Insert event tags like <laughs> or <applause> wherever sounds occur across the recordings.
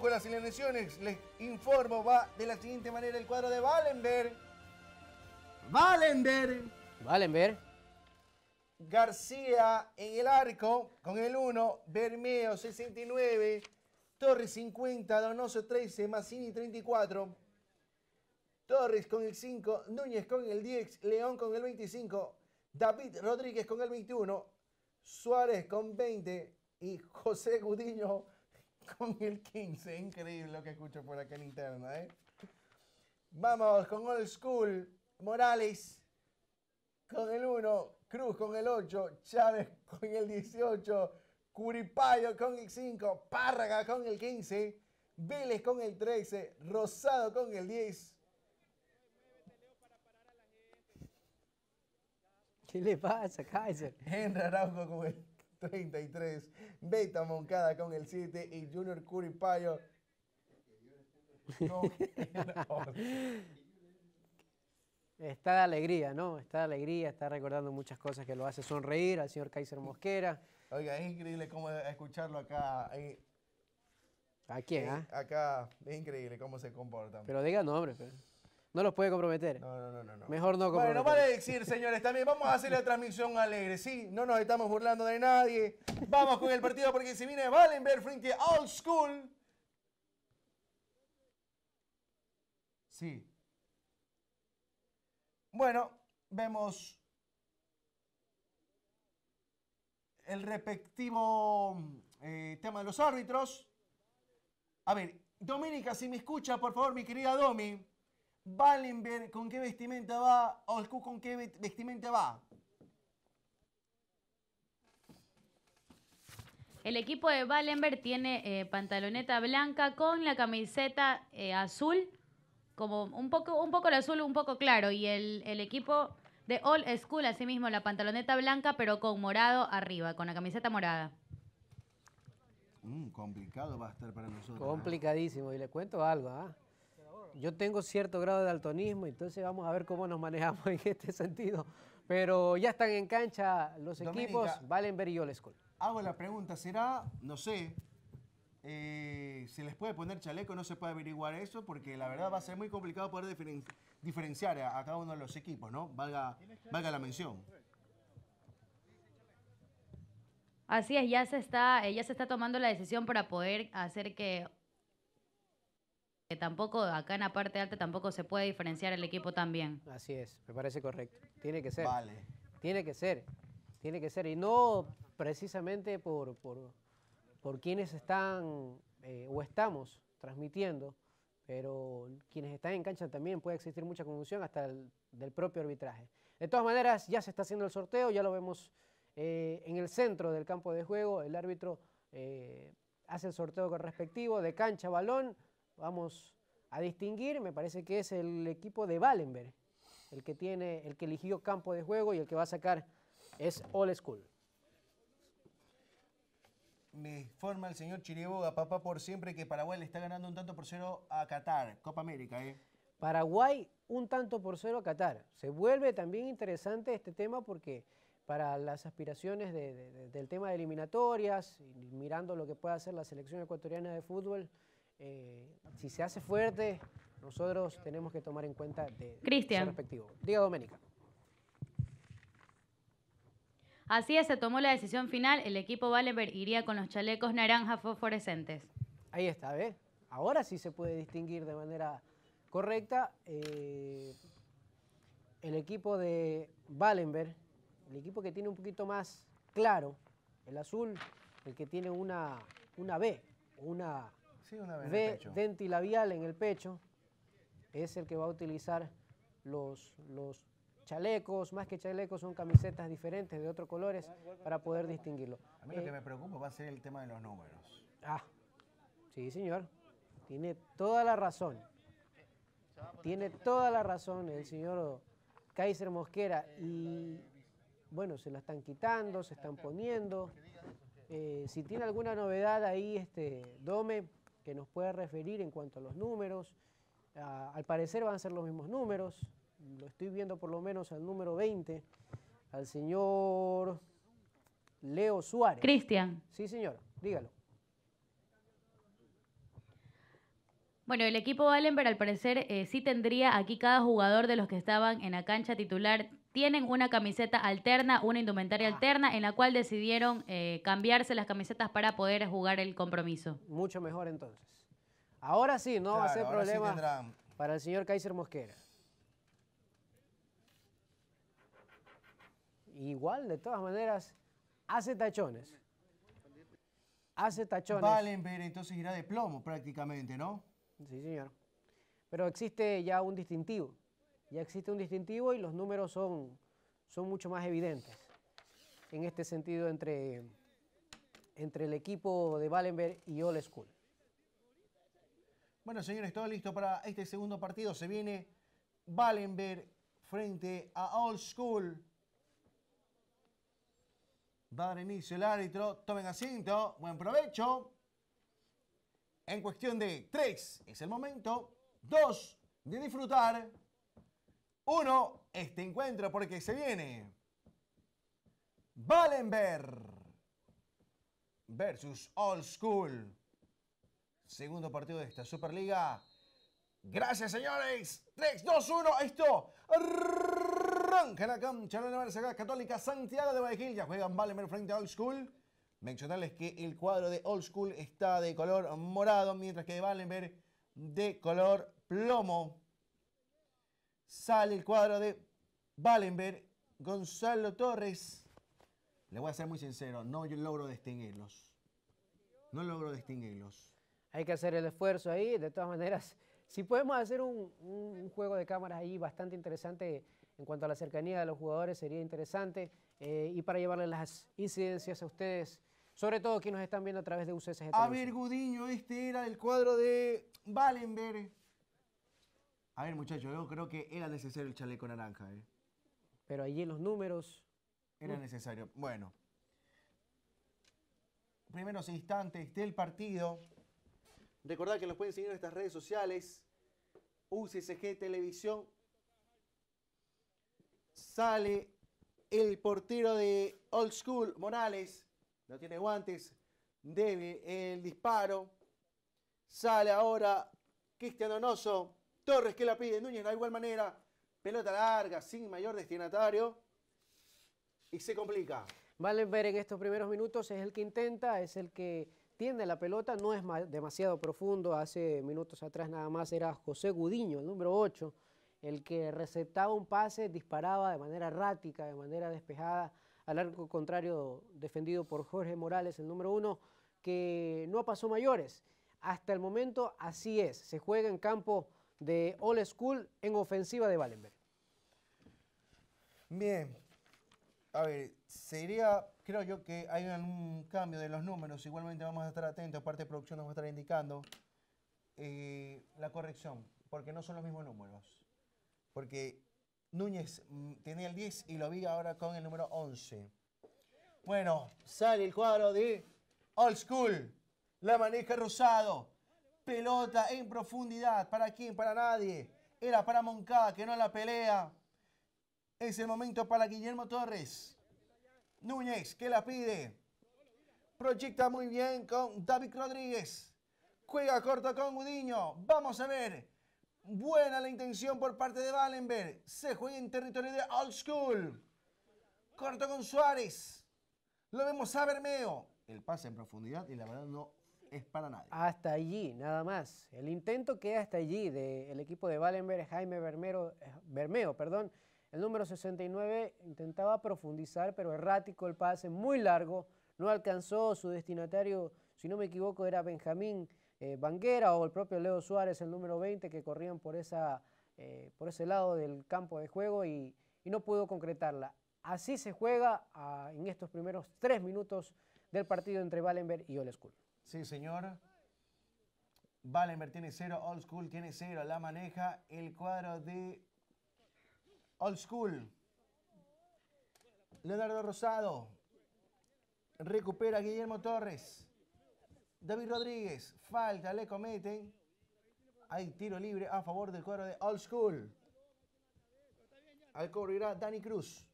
con las elecciones. Les informo, va de la siguiente manera el cuadro de Valenberg. Valenberg. Valenberg. García en el arco con el 1, Bermeo 69, Torres 50, Donoso 13, Massini 34, Torres con el 5, Núñez con el 10, León con el 25, David Rodríguez con el 21, Suárez con 20 y José Gudiño <laughs> con el 15. Increíble lo que escucho por acá en interna, ¿eh? Vamos con Old School. Morales con el 1. Cruz con el 8. Chávez con el 18. Curipayo con el 5. Párraga con el 15. Vélez con el 13. Rosado con el 10. ¿Qué le pasa, Kaiser? Enra Araujo con el 33, Beta Moncada con el 7 y Junior Curipayo. payo Está de alegría, ¿no? Está de alegría, está recordando muchas cosas que lo hace sonreír al señor Kaiser Mosquera. Oiga, es increíble cómo escucharlo acá. Eh. ¿A quién? Ah? Acá, es increíble cómo se comporta. Pero diga nombre, pero. No los puede comprometer. No, no, no, no. Mejor no comprometer. Bueno, vale decir, señores, también vamos a hacer la transmisión alegre, ¿sí? No nos estamos burlando de nadie. Vamos con el partido porque si viene Valenberg frente a Old School. Sí. Bueno, vemos el respectivo eh, tema de los árbitros. A ver, Dominica, si me escucha, por favor, mi querida Domi. Ballenberg, ¿con qué vestimenta va? school, ¿con qué vestimenta va? El equipo de Valenberg tiene eh, pantaloneta blanca con la camiseta eh, azul, como un poco, un poco el azul, un poco claro. Y el, equipo de All School, asimismo, la pantaloneta blanca, pero con morado arriba, con la camiseta morada. Mm, complicado va a estar para nosotros. ¿eh? Complicadísimo. Y le cuento algo, ¿ah? yo tengo cierto grado de altonismo entonces vamos a ver cómo nos manejamos <laughs> en este sentido. Pero ya están en cancha los equipos. equipos Valenberg y les School. Hago la pregunta, ¿será, no sé, eh, se les puede poner chaleco? No se puede averiguar eso porque la verdad va a ser muy complicado poder diferenciar a, cada uno de los equipos, ¿no? Valga, valga la mención. Así es, ya se está, eh, ya se está tomando la decisión para poder hacer que que tampoco acá en la parte alta tampoco se puede diferenciar el equipo tan bien. Así es, me parece correcto. Tiene que ser. Vale. Tiene que ser. Tiene que ser. Y no precisamente por, por, quienes están eh, o estamos transmitiendo, pero quienes están en cancha también puede existir mucha confusión hasta del propio arbitraje. De todas maneras, ya se está haciendo el sorteo, ya lo vemos eh, en el centro del campo de juego, el árbitro eh, hace el sorteo correspectivo de cancha, balón, vamos a distinguir, me parece que es el equipo de Valenberg el que tiene, el que eligió campo de juego y el que va a sacar es All School. Me informa el señor Chiriboga, papá, por siempre que Paraguay le está ganando un tanto por cero a Qatar, Copa América. ¿eh? Paraguay un tanto por cero a Qatar. Se vuelve también interesante este tema porque para las aspiraciones del tema de eliminatorias, mirando lo que puede hacer la selección ecuatoriana de fútbol, eh, si se hace fuerte, nosotros tenemos que tomar en cuenta de su respectivo. Diga Doménica. Así es, se tomó la decisión final. El equipo Valenberg iría con los chalecos naranja fosforescentes. Ahí está, ¿ves? Ahora sí se puede distinguir de manera correcta. Eh, el equipo de Valenberg, el equipo que tiene un poquito más claro, el azul, el que tiene una, una B, una Sí, una dentilabial en el pecho es el que va a utilizar los, los chalecos, más que chalecos son camisetas diferentes de otros colores para poder distinguirlo. A mí lo que eh, me preocupa va a ser el tema de los números. Ah, sí señor, tiene toda la razón. Tiene toda la razón el señor Kaiser Mosquera y bueno, se la están quitando, se están poniendo. Eh, si tiene alguna novedad ahí, este, Dome, que nos pueda referir en cuanto a los números. Ah, al parecer van a ser los mismos números, lo estoy viendo por lo menos al número 20, al señor Leo Suárez. Cristian. Sí, señor, dígalo. Bueno, el equipo Allenberg al parecer eh, sí tendría aquí cada jugador de los que estaban en la cancha titular tienen una camiseta alterna, una indumentaria ah. alterna, en la cual decidieron eh, cambiarse las camisetas para poder jugar el compromiso. Mucho mejor entonces. Ahora sí, no va a ser problema para el señor Kaiser Mosquera. Igual, de todas maneras, hace tachones. Hace tachones. ver entonces irá de plomo prácticamente, ¿no? Sí, señor. Pero existe ya un distintivo. Ya existe un distintivo y los números son, son mucho más evidentes en este sentido entre, entre el equipo de Valenberg y All School. Bueno, señores, todo listo para este segundo partido. Se viene Valenberg frente a Old School. Va a dar inicio el árbitro. Tomen asiento. Buen provecho. En cuestión de tres es el momento. Dos, de disfrutar uno este encuentro porque se viene Valenberg versus Old School. Segundo partido de esta Superliga. Gracias, señores. 3, 2, 1. Esto arranca la cancha de la Católica Santiago de Guayaquil. Ya juegan Valenberg frente a Old School. Mencionarles que el cuadro de Old School está de color morado, mientras que de Valenberg de color plomo. Sale el cuadro de Valenberg, Gonzalo Torres. Le voy a ser muy sincero, no logro distinguirlos. No logro distinguirlos. Hay que hacer el esfuerzo ahí, de todas maneras. Si podemos hacer un, juego de cámaras ahí bastante interesante en cuanto a la cercanía de los jugadores, sería interesante. Eh, y para llevarle las incidencias a ustedes, sobre todo quienes nos están viendo a través de UCSG. A ver, Gudiño, este era el cuadro de Valenberg. A ver, muchachos, yo creo que era necesario el chaleco naranja. ¿eh? Pero allí en los números... Era necesario. Bueno. Primeros instantes del partido. Recordad que los pueden seguir en nuestras redes sociales. UCSG Televisión. Sale el portero de Old School, Morales. No tiene guantes. Debe el disparo. Sale ahora Cristian Donoso. Torres que la pide, Núñez de igual manera, pelota larga, sin mayor destinatario, y se complica. Vale ver en estos primeros minutos, es el que intenta, es el que tiende la pelota, no es demasiado profundo, hace minutos atrás nada más era José Gudiño, el número 8, el que recetaba un pase, disparaba de manera errática, de manera despejada, al arco contrario defendido por Jorge Morales, el número 1, que no pasó mayores. Hasta el momento así es, se juega en campo de All School en ofensiva de Valenberg Bien, a ver, sería, creo yo que hay un cambio de los números, igualmente vamos a estar atentos, Parte de producción nos va a estar indicando eh, la corrección, porque no son los mismos números. Porque Núñez mm, tenía el 10 y lo vi ahora con el número 11. Bueno, sale el cuadro de Old School, la maneja Rosado, Pelota en profundidad. ¿Para quién? Para nadie. Era para Moncada, que no la pelea. Es el momento para Guillermo Torres. Núñez, que la pide. Proyecta muy bien con David Rodríguez. Juega corto con Udiño. Vamos a ver. Buena la intención por parte de Valenberg. Se juega en territorio de Old School. Corto con Suárez. Lo vemos a Bermeo. El pase en profundidad y la verdad no es para nadie. Hasta allí, nada más. El intento queda hasta allí del equipo de Valenberg, Jaime eh, Bermeo, perdón. El número 69 intentaba profundizar, pero errático el pase, muy largo. No alcanzó su destinatario, si no me equivoco, era Benjamín eh, Banguera o el propio Leo Suárez, el número 20, que corrían por, esa, eh, por ese lado del campo de juego y, no pudo concretarla. Así se juega ah, en estos primeros tres minutos del partido entre Valenberg y Old Sí, señor. Valenberg tiene cero, Old School tiene cero, la maneja el cuadro de Old School. Leonardo Rosado. Recupera Guillermo Torres. David Rodríguez. Falta, le cometen. Hay tiro libre a favor del cuadro de Old School. Al cubrirá Dani Cruz.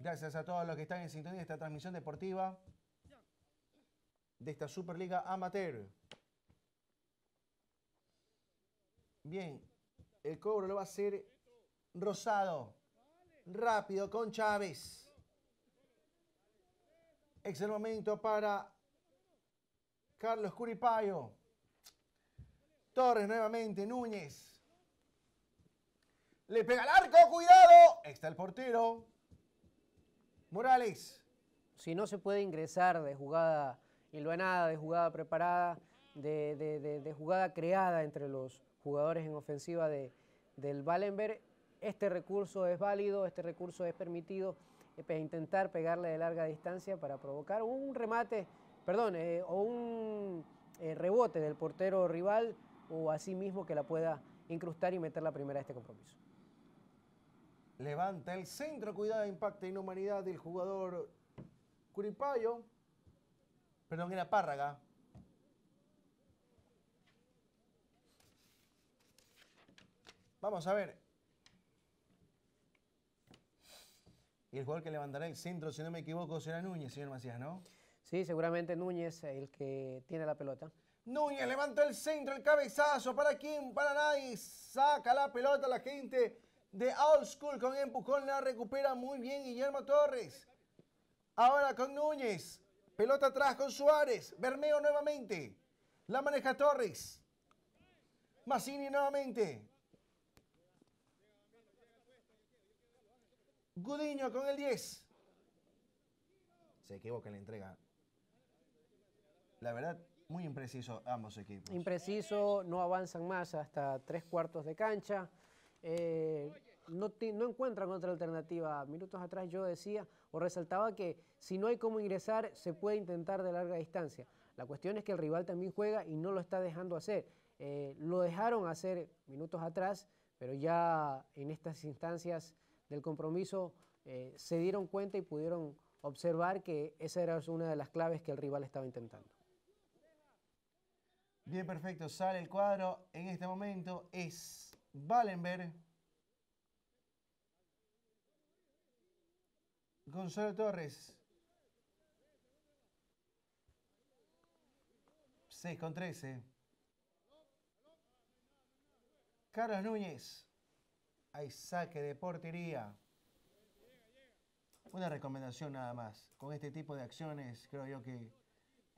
Gracias a todos los que están en sintonía de esta transmisión deportiva de esta Superliga Amateur. Bien, el cobro lo va a hacer Rosado. Rápido con Chávez. Es el momento para Carlos Curipayo. Torres nuevamente, Núñez. Le pega el arco, cuidado. Está el portero. Morales. Si no se puede ingresar de jugada y de jugada preparada, de, de, de, de jugada creada entre los jugadores en ofensiva del Valenberg. Este recurso es válido, este recurso es permitido, eh, pues, intentar pegarle de larga distancia para provocar un remate, perdón, eh, o un eh, rebote del portero rival o así mismo que la pueda incrustar y meter la primera a este compromiso. Levanta el centro, cuidado, impacto e inhumanidad del jugador Curipayo. Perdón, era Párraga. Vamos a ver. Y el jugador que levantará el centro, si no me equivoco, será Núñez, señor Macías, ¿no? Sí, seguramente Núñez, es el que tiene la pelota. Núñez levanta el centro, el cabezazo. ¿Para quién? Para nadie. Saca la pelota la gente de Old School con empujón. La recupera muy bien Guillermo Torres. Ahora con Núñez. Pelota atrás con Suárez. Bermeo nuevamente. La maneja Torres. Massini nuevamente. Gudiño con el 10. Se equivoca la entrega. La verdad, muy impreciso ambos equipos. Impreciso, no avanzan más hasta tres cuartos de cancha. Eh, no, encuentran otra alternativa. Minutos atrás yo decía o resaltaba que si no hay cómo ingresar, se puede intentar de larga distancia. La cuestión es que el rival también juega y no lo está dejando hacer. Eh, lo dejaron hacer minutos atrás, pero ya en estas instancias del compromiso eh, se dieron cuenta y pudieron observar que esa era una de las claves que el rival estaba intentando. Bien, perfecto. Sale el cuadro. En este momento es Valenberg. Gonzalo Torres. 6 con 13. Carlos Núñez. Hay saque de portería. Una recomendación nada más. Con este tipo de acciones creo yo que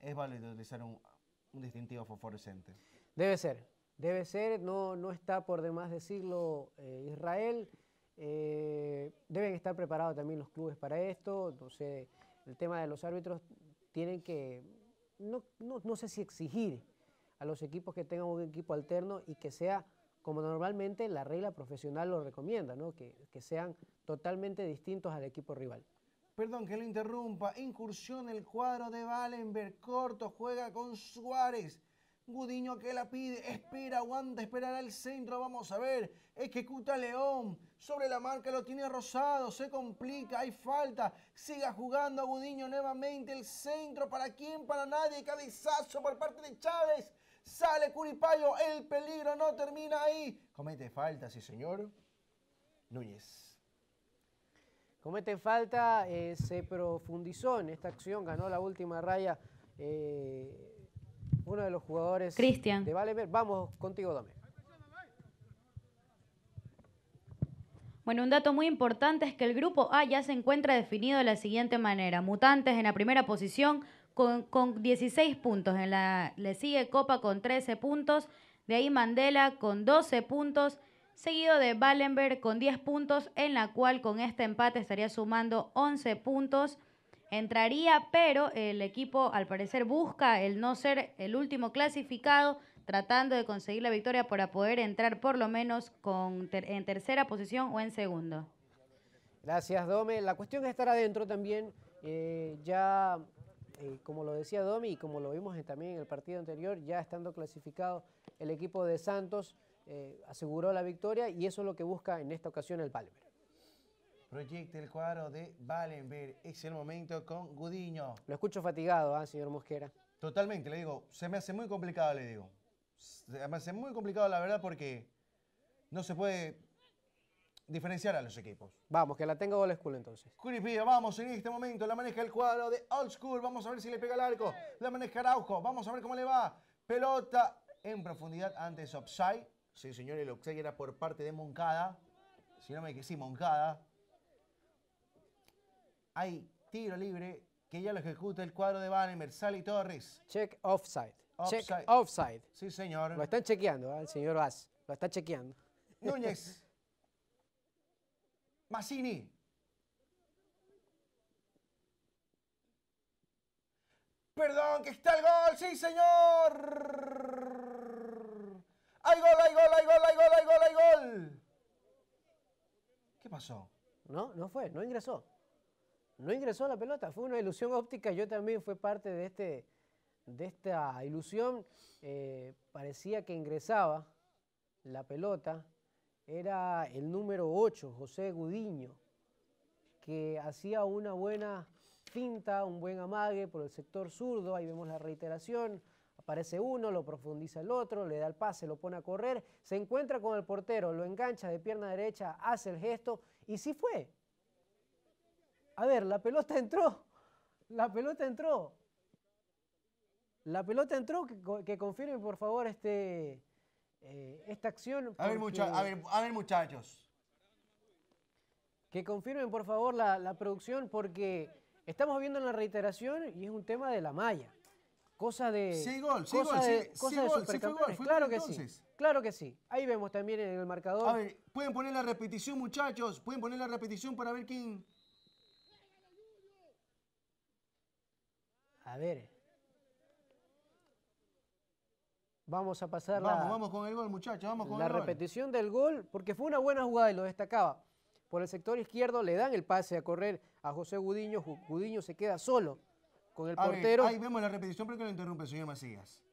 es válido utilizar un, distintivo fosforescente. Debe ser. Debe ser. No, no está por demás decirlo eh, Israel. Eh, deben estar preparados también los clubes para esto, no el tema de los árbitros tienen que, no, sé si exigir a los equipos que tengan un equipo alterno y que sea como normalmente la regla profesional lo recomienda, que, que sean totalmente distintos al equipo rival. Perdón que lo interrumpa, incursión el cuadro de Valenberg, corto juega con Suárez. Gudiño que la pide, espera, aguanta, esperará el centro, vamos a ver, ejecuta León, sobre la marca, lo tiene Rosado, se complica, hay falta, siga jugando Agudinho nuevamente, el centro, ¿para quién? Para nadie, cabezazo por parte de Chávez, sale Curipayo, el peligro no termina ahí, comete falta, sí señor, Núñez. Comete falta, eh, se profundizó en esta acción, ganó la última raya eh, uno de los jugadores Cristian. de Ver. Vamos contigo, Domingo Bueno, un dato muy importante es que el grupo A ya se encuentra definido de la siguiente manera. Mutantes en la primera posición con, 16 puntos. En la, le sigue Copa con 13 puntos. De ahí Mandela con 12 puntos. Seguido de Ballenberg con 10 puntos, en la cual con este empate estaría sumando 11 puntos entraría, pero el equipo al parecer busca el no ser el último clasificado, tratando de conseguir la victoria para poder entrar por lo menos en tercera posición o en segundo. Gracias, Dome. La cuestión es estar adentro también. Eh, ya, eh, como lo decía Domi y como lo vimos también en el partido anterior, ya estando clasificado el equipo de Santos, eh, aseguró la victoria y eso es lo que busca en esta ocasión el Palmer. Proyecta el cuadro de Valenberg. Es el momento con Gudiño. Lo escucho fatigado, ¿ah, señor Mosquera. Totalmente, le digo. Se me hace muy complicado, le digo. Además me muy complicado, la verdad, porque no se puede diferenciar a los equipos. Vamos, que la tenga Old School entonces. Curipía, vamos, en este momento la maneja el cuadro de Old School. Vamos a ver si le pega el arco. La maneja Araujo. Vamos a ver cómo le va. Pelota en profundidad antes offside Sí, señor, el Upside era por parte de Moncada. Si no me equivoco, sí, Moncada. Hay tiro libre que ya lo ejecuta el cuadro de Banner, Sally Torres. Check offside. Check offside. Sí, señor. Lo están chequeando, ¿eh? el señor Vaz. Lo está chequeando. Núñez. Massini. Perdón, que está el gol. Sí, señor. ¡Ay gol, ¡Ay gol, hay gol, hay gol, hay gol, hay gol. ¿Qué pasó? No, no fue, no ingresó. No ingresó la pelota, fue una ilusión óptica. Yo también fui parte de este, de esta ilusión eh, parecía que ingresaba la pelota, era el número 8, José Gudiño, que hacía una buena tinta, un buen amague por el sector zurdo, ahí vemos la reiteración, aparece uno, lo profundiza el otro, le da el pase, lo pone a correr, se encuentra con el portero, lo engancha de pierna derecha, hace el gesto y sí fue. A ver, la pelota entró, la pelota entró, la pelota entró, que, confirmen, confirme por favor este, eh, esta acción. A ver, muchachos. Que confirmen por favor la, producción porque estamos viendo la reiteración y es un tema de la malla. Cosa de. Sí, gol, sí, gol, sí, cosa sí, gol, sí, Claro que sí. Claro que sí. Ahí vemos también en el marcador. A ver, pueden poner la repetición, muchachos. Pueden poner la repetición para ver quién. A ver. Vamos a pasar vamos, la, vamos con el gol, muchachos, vamos con la repetición del gol, porque fue una buena jugada y lo destacaba. Por el sector izquierdo le dan el pase a correr a José Gudiño. Gudiño se queda solo con el portero. ahí vemos la repetición, pero que lo interrumpe, señor Macías.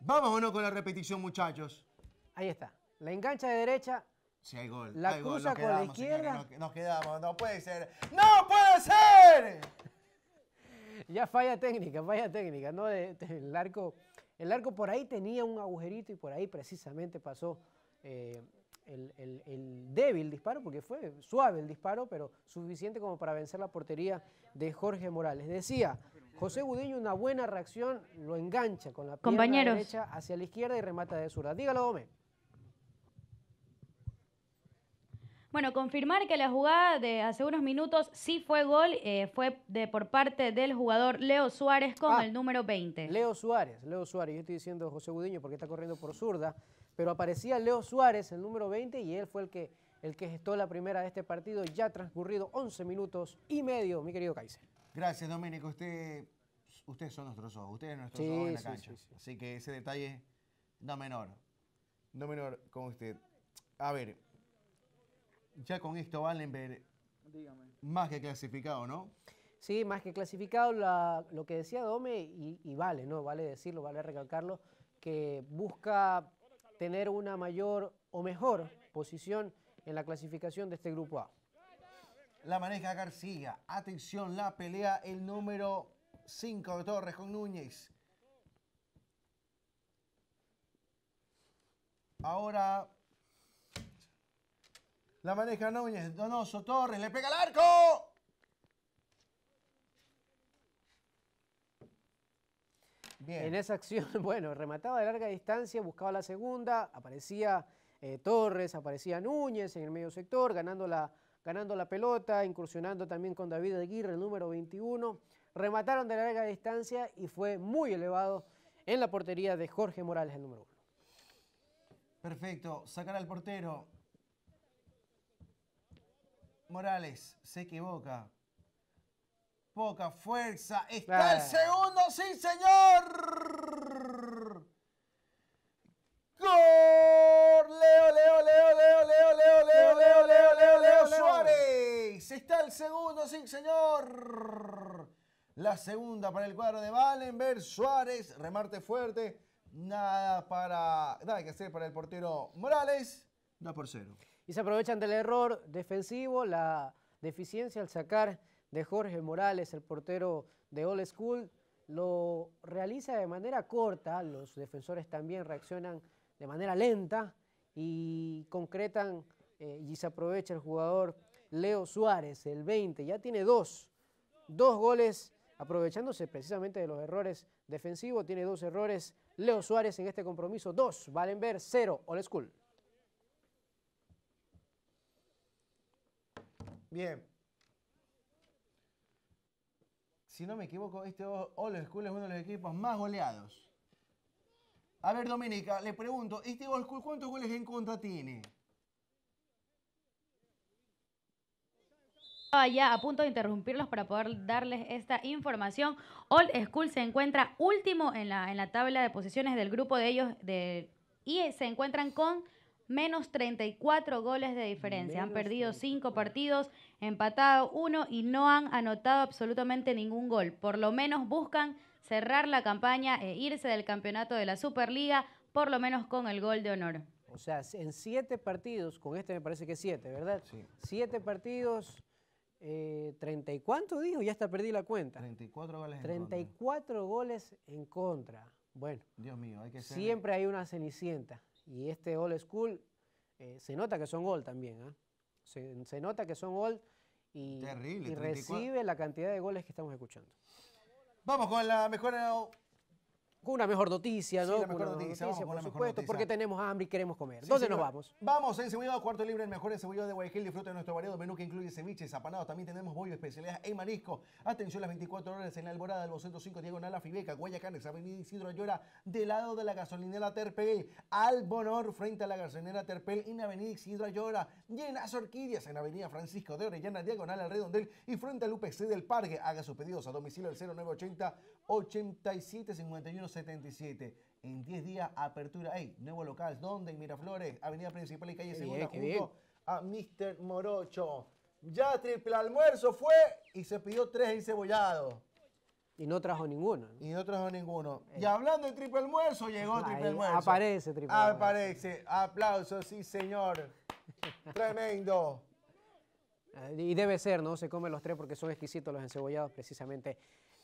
Vamos o no con la repetición, muchachos. Ahí está. La engancha de derecha. Sí, hay gol. La cruza con la izquierda. nos quedamos, no puede ser. ¡No puede ser! <laughs> ya falla técnica, falla técnica, ¿no? El arco el arco por ahí tenía un agujerito y por ahí precisamente pasó eh, el, débil disparo, porque fue suave el disparo, pero suficiente como para vencer la portería de Jorge Morales. Decía, José Gudiño una buena reacción, lo engancha con la pierna derecha hacia la izquierda y remata de zurda. Dígalo, Gómez. Bueno, confirmar que la jugada de hace unos minutos sí fue gol, eh, fue de por parte del jugador Leo Suárez con ah, el número 20. Leo Suárez, Leo Suárez, yo estoy diciendo José Gudiño porque está corriendo por zurda, pero aparecía Leo Suárez, el número 20, y él fue el que, el que gestó la primera de este partido, ya transcurrido 11 minutos y medio, mi querido Kaiser. Gracias, Domenico. Usted, ustedes son nuestros ojos, ustedes son nuestros ojos en la cancha. Así que ese detalle no menor, no menor con usted. A ver, ya con esto valen más que clasificado, ¿no? Sí, más que clasificado lo que decía Dome y, vale, ¿no? Vale decirlo, vale recalcarlo, que busca tener una mayor o mejor posición en la clasificación de este grupo A. La maneja García. Atención, la pelea el número 5 de Torres con Núñez. Ahora la maneja Núñez, Donoso, Torres, le pega al arco. Bien. En esa acción, <laughs> bueno, remataba de larga distancia, buscaba la segunda, aparecía eh, Torres, aparecía Núñez en el medio sector, ganando la, ganando la pelota, incursionando también con David Aguirre, el número 21. Remataron de larga distancia y fue muy elevado en la portería de Jorge Morales, el número 1. Perfecto, sacar al portero. Morales se equivoca. Poca fuerza. Está el segundo, sí, señor. Gol. Leo, Leo, Leo, Leo, Leo, Leo, Leo, Leo, Leo, Leo, Leo Suárez. Está el segundo, sí, señor. La segunda para el cuadro de Valenberg. Suárez, remarte fuerte. Nada para. Nada que hacer para el portero Morales. 2 por 0 y se aprovechan del error defensivo, la deficiencia al sacar de Jorge Morales, el portero de Old School, lo realiza de manera corta, los defensores también reaccionan de manera lenta y concretan eh, y se aprovecha el jugador Leo Suárez, el 20, ya tiene dos, goles aprovechándose precisamente de los errores defensivos, tiene dos errores Leo Suárez en este compromiso, dos, Valenver, cero, Old School. Bien. Si no me equivoco, este Old School es uno de los equipos más goleados. A ver, Dominica, le pregunto, ¿este Old School cuántos goles en contra tiene? ya a punto de interrumpirlos para poder darles esta información. Old School se encuentra último en la, en la tabla de posiciones del grupo de ellos de, y se encuentran con menos 34 goles de diferencia. han perdido 5 partidos, empatado uno y no han anotado absolutamente ningún gol. Por lo menos buscan cerrar la campaña e irse del campeonato de la Superliga, por lo menos con el gol de honor. O sea, en siete partidos, con este me parece que siete, ¿verdad? Sí. Siete partidos, 34 eh, ¿treinta y cuánto dijo? Ya hasta perdí la cuenta. 34 goles en contra. goles en contra. Bueno, Dios mío, hay que ser... siempre hay una cenicienta. Y este Old School eh, se nota que son gol también. ¿ah? Se, nota que son gol y, recibe la cantidad de goles que estamos escuchando. Vamos con la mejor una mejor noticia, ¿no? Una mejor noticia, por, supuesto, porque tenemos hambre y queremos comer. ¿Dónde nos vamos? Vamos en Cebollado Cuarto Libre, el mejor cebollado de Guayquil. Disfruta de nuestro variado menú que incluye y zapanado, También tenemos bollo, especialidades en marisco. Atención las 24 horas en la Alborada del 205 Diagonal a Fibeca, Guayacanes, Avenida Isidro Llora, del lado de la gasolinera Terpel, Albonor, frente a la gasolinera Terpel, en Avenida Isidro Llora, llenas Orquídeas, en Avenida Francisco de Orellana, Diagonal al Redondel y frente al UPC del Parque. Haga sus pedidos a domicilio al 0980 87 51 77. En 10 días, apertura. Ey, nuevo local, ¿dónde? En Miraflores, Avenida Principal y Calle qué Segunda, junto a Mr. Morocho. Ya triple almuerzo fue y se pidió tres encebollados. Y no trajo ninguno. Y no trajo ninguno. Y hablando de triple almuerzo, llegó triple almuerzo. Aparece triple almuerzo. Aparece. Aplausos, sí señor. <laughs> Tremendo. Y debe ser, ¿no? Se come los tres porque son exquisitos los encebollados precisamente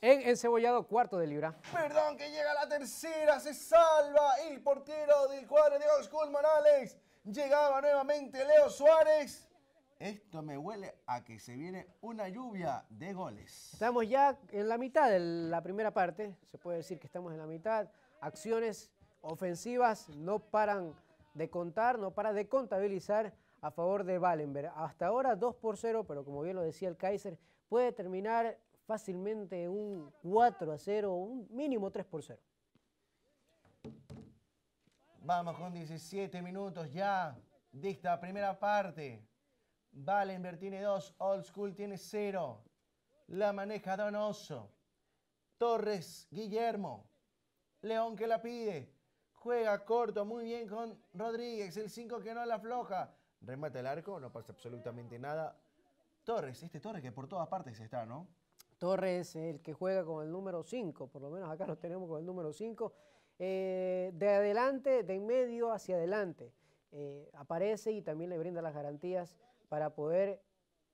en encebollado cuarto de libra. Perdón que llega la tercera, se salva el portero del cuadro de Old Llegaba nuevamente Leo Suárez. Esto me huele a que se viene una lluvia de goles. Estamos ya en la mitad de la primera parte, se puede decir que estamos en la mitad. Acciones ofensivas no paran de contar, no paran de contabilizar a favor de Valenberg. Hasta ahora 2 por 0, pero como bien lo decía el Kaiser, puede terminar fácilmente un 4 a 0, un mínimo 3 por 0. Vamos con 17 minutos ya de primera parte. Valenberg tiene 2, Old School tiene 0. La maneja Donoso. Torres, Guillermo. León que la pide. Juega corto, muy bien con Rodríguez, el 5 que no la afloja. Remata el arco, no pasa absolutamente nada. Torres, este Torres que por todas partes está, ¿no? Torres, el que juega con el número 5, por lo menos acá lo tenemos con el número 5. Eh, de adelante, de en medio hacia adelante, eh, aparece y también le brinda las garantías para poder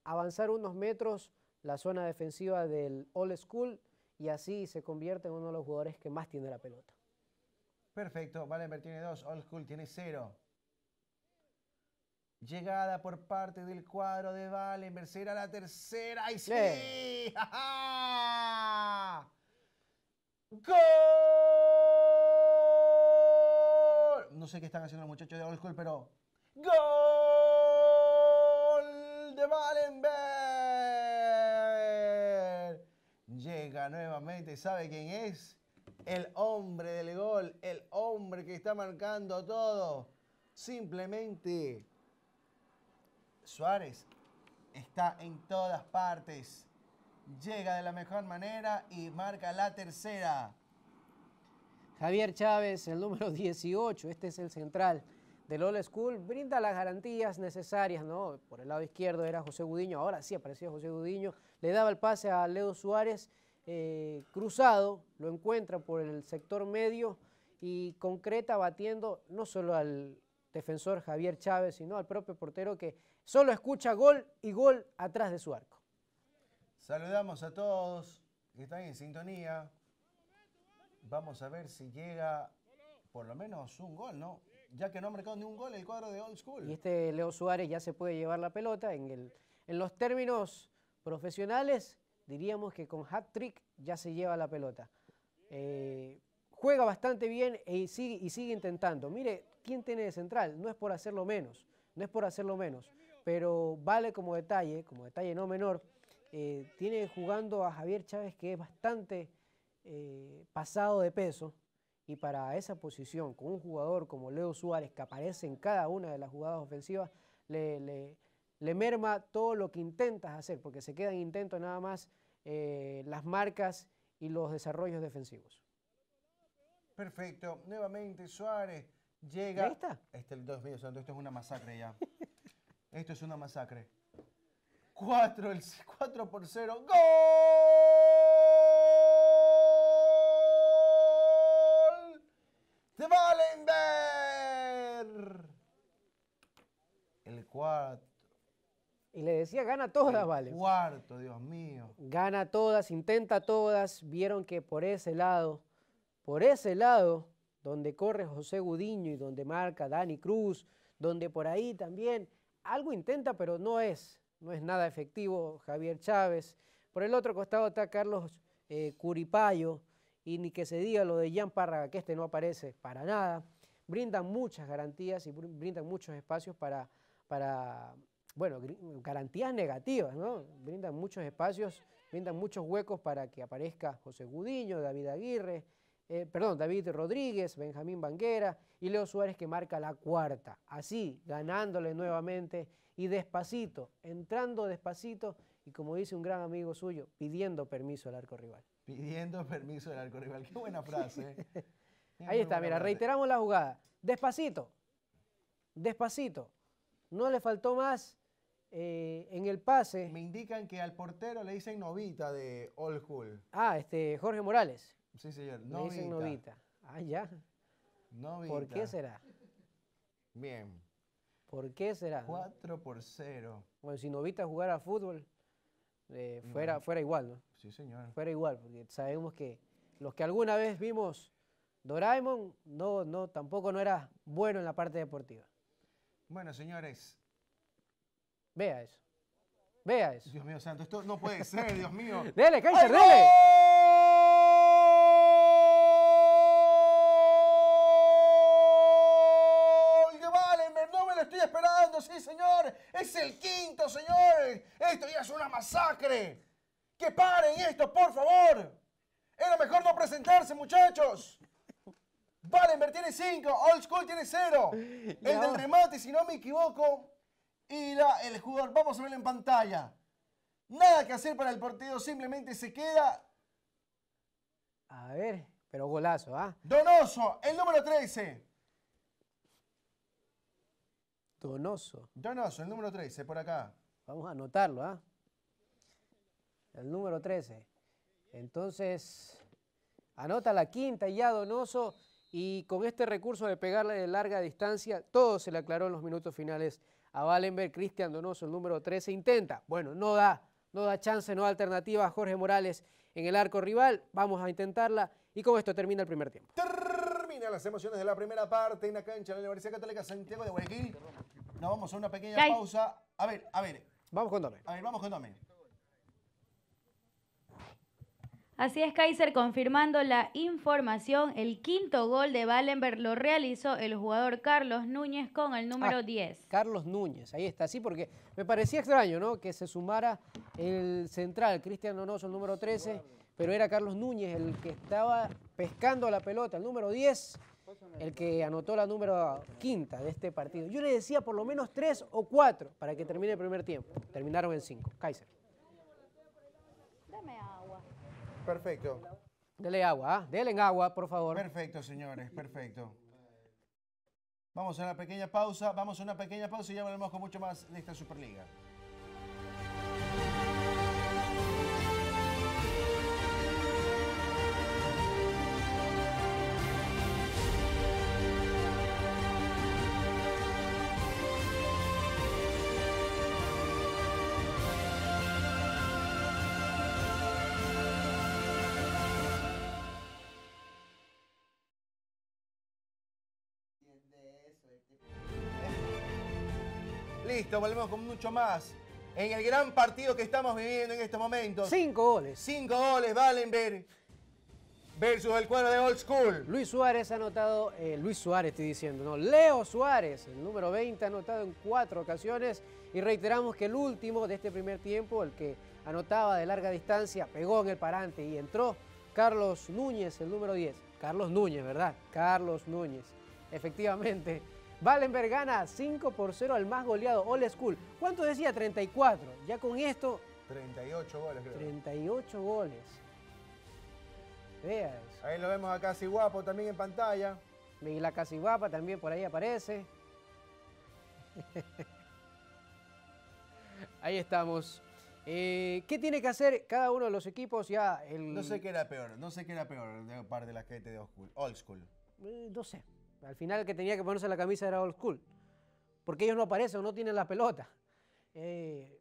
avanzar unos metros la zona defensiva del All School y así se convierte en uno de los jugadores que más tiene la pelota. Perfecto, Valenberg tiene dos, Old School tiene cero. Llegada por parte del cuadro de Valenberg. Será la tercera. ¡Y sí! <laughs> gol No sé qué están haciendo los muchachos de Old School, pero. ¡Gol! De Valenberg. Llega nuevamente. ¿Sabe quién es? El hombre del gol. El hombre que está marcando todo. Simplemente Suárez está en todas partes. Llega de la mejor manera y marca la tercera. Javier Chávez, el número 18, este es el central del Old School, brinda las garantías necesarias, ¿no? Por el lado izquierdo era José Gudiño, ahora sí apareció José Gudiño, le daba el pase a Leo Suárez, eh, cruzado, lo encuentra por el sector medio y concreta batiendo no solo al defensor Javier Chávez, sino al propio portero que solo escucha gol y gol atrás de su arco. Saludamos a todos que están en sintonía. Vamos a ver si llega por lo menos un gol, ¿no? Ya que no ha marcado ni un gol el cuadro de Old School. Y este Leo Suárez ya se puede llevar la pelota. En, el, en los términos profesionales, diríamos que con hat-trick ya se lleva la pelota. Eh, juega bastante bien e y sigue intentando. Mire, quién tiene de central. No es por hacerlo menos, no es por hacerlo menos. Pero vale como detalle, como detalle no menor, eh, tiene jugando a Javier Chávez que es bastante eh, pasado de peso. Y para esa posición, con un jugador como Leo Suárez, que aparece en cada una de las jugadas ofensivas, le, merma todo lo que intentas hacer, porque se quedan intentos nada más eh, las marcas y los desarrollos defensivos. Perfecto. Nuevamente Suárez Llega. ¿Ahí está? Este, Dios mío, esto es una masacre ya. <laughs> esto es una masacre. 4, el 4 por 0. ¡Gol! ¡De Valenberg! El cuarto. Y le decía, gana todas, Vale. Cuarto, Dios mío. Gana todas, intenta todas. Vieron que por ese lado, por ese lado, donde corre José Gudiño y donde marca Dani Cruz, donde por ahí también algo intenta, pero no es, no es nada efectivo Javier Chávez. Por el otro costado está Carlos eh, Curipayo y ni que se diga lo de Jean Párraga, que este no aparece para nada. Brindan muchas garantías y brindan muchos espacios para, para bueno, garantías negativas, ¿no? Brindan muchos espacios, brindan muchos huecos para que aparezca José Gudiño, David Aguirre, eh, perdón, David Rodríguez, Benjamín Banguera y Leo Suárez que marca la cuarta. Así, ganándole nuevamente y despacito, entrando despacito y como dice un gran amigo suyo, pidiendo permiso al arco rival. Pidiendo <laughs> permiso al arco rival, qué buena frase. ¿eh? <laughs> Ahí está, mira, reiteramos la jugada. Despacito, despacito. No le faltó más eh, en el pase. Me indican que al portero le dicen novita de Old School. Ah, este, Jorge Morales. Sí, señor. Novita. novita. Ah, ya. ¿Por qué será? Bien. ¿Por qué será? 4 por 0. Bueno, si Novita jugara fútbol, eh, fuera, fuera igual, ¿no? Sí, señor. Fuera igual, porque sabemos que los que alguna vez vimos Doraemon, no, no, tampoco no era bueno en la parte deportiva. Bueno, señores. Vea eso. Vea eso. Dios mío santo, esto no puede ser, Dios mío. <laughs> dele, dele. esperando, sí, Señor. Es el quinto, señores Esto ya es una masacre. Que paren esto, por favor. Era mejor no presentarse, muchachos. Valenberg tiene 5, Old School tiene 0. El del remate, si no me equivoco. Y el jugador, vamos a verlo en pantalla. Nada que hacer para el partido, simplemente se queda. A ver, pero golazo, ¿ah? Donoso, el número 13. Donoso. Donoso, el número 13, por acá. Vamos a anotarlo, ¿ah? El número 13. Entonces, anota la quinta y ya Donoso. Y con este recurso de pegarle de larga distancia, todo se le aclaró en los minutos finales a Valenberg. Cristian Donoso, el número 13, intenta. Bueno, no da, no da chance, no da alternativa a Jorge Morales en el arco rival. Vamos a intentarla. Y con esto termina el primer tiempo. Termina las emociones de la primera parte en la cancha de la Universidad Católica Santiago de Guayaquil. Nos vamos a una pequeña pausa. A ver, a ver. Vamos con A ver, vamos con Así es, Kaiser, confirmando la información, el quinto gol de Ballenberg lo realizó el jugador Carlos Núñez con el número 10. Ah, Carlos Núñez, ahí está, sí, porque me parecía extraño, ¿no? Que se sumara el central, Cristian Donoso, el número 13, pero era Carlos Núñez el que estaba pescando la pelota, el número 10, el que anotó la número quinta de este partido. Yo le decía por lo menos tres o cuatro para que termine el primer tiempo. Terminaron en cinco. Kaiser. Dame agua. Perfecto. Dele agua, ¿ah? Dele en agua, por favor. Perfecto, señores, perfecto. Vamos a una pequeña pausa, vamos a una pequeña pausa y ya volvemos con mucho más de esta Superliga. Listo, volvemos con mucho más. En el gran partido que estamos viviendo en estos momentos. Cinco goles. Cinco goles, Valenberg versus el cuadro de Old School. Luis Suárez ha anotado, eh, Luis Suárez estoy diciendo, no, Leo Suárez, el número 20, ha anotado en cuatro ocasiones y reiteramos que el último de este primer tiempo, el que anotaba de larga distancia, pegó en el parante y entró Carlos Núñez, el número 10. Carlos Núñez, ¿verdad? Carlos Núñez. Efectivamente, Valenberg gana 5 por 0 al más goleado Old School. ¿Cuánto decía? 34. Ya con esto... 38 goles, creo. 38 goles. Veas. Ahí lo vemos a Casi Guapo también en pantalla. Miguel la Casi Guapa también por ahí aparece. <laughs> ahí estamos. Eh, ¿Qué tiene que hacer cada uno de los equipos ya? No sé qué era peor, no sé qué era peor de par de la gente de old school. Eh, no sé. Al final el que tenía que ponerse la camisa era old school. Porque ellos no aparecen o no tienen la pelota. Eh,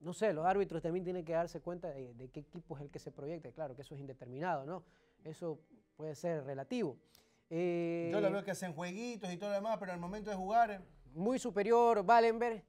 no sé, los árbitros también tienen que darse cuenta de, qué equipo es el que se proyecta. Claro que eso es indeterminado, ¿no? Eso puede ser relativo. Eh, Yo lo veo que hacen jueguitos y todo lo demás, pero al momento de jugar... Eh. Muy superior Valenberg.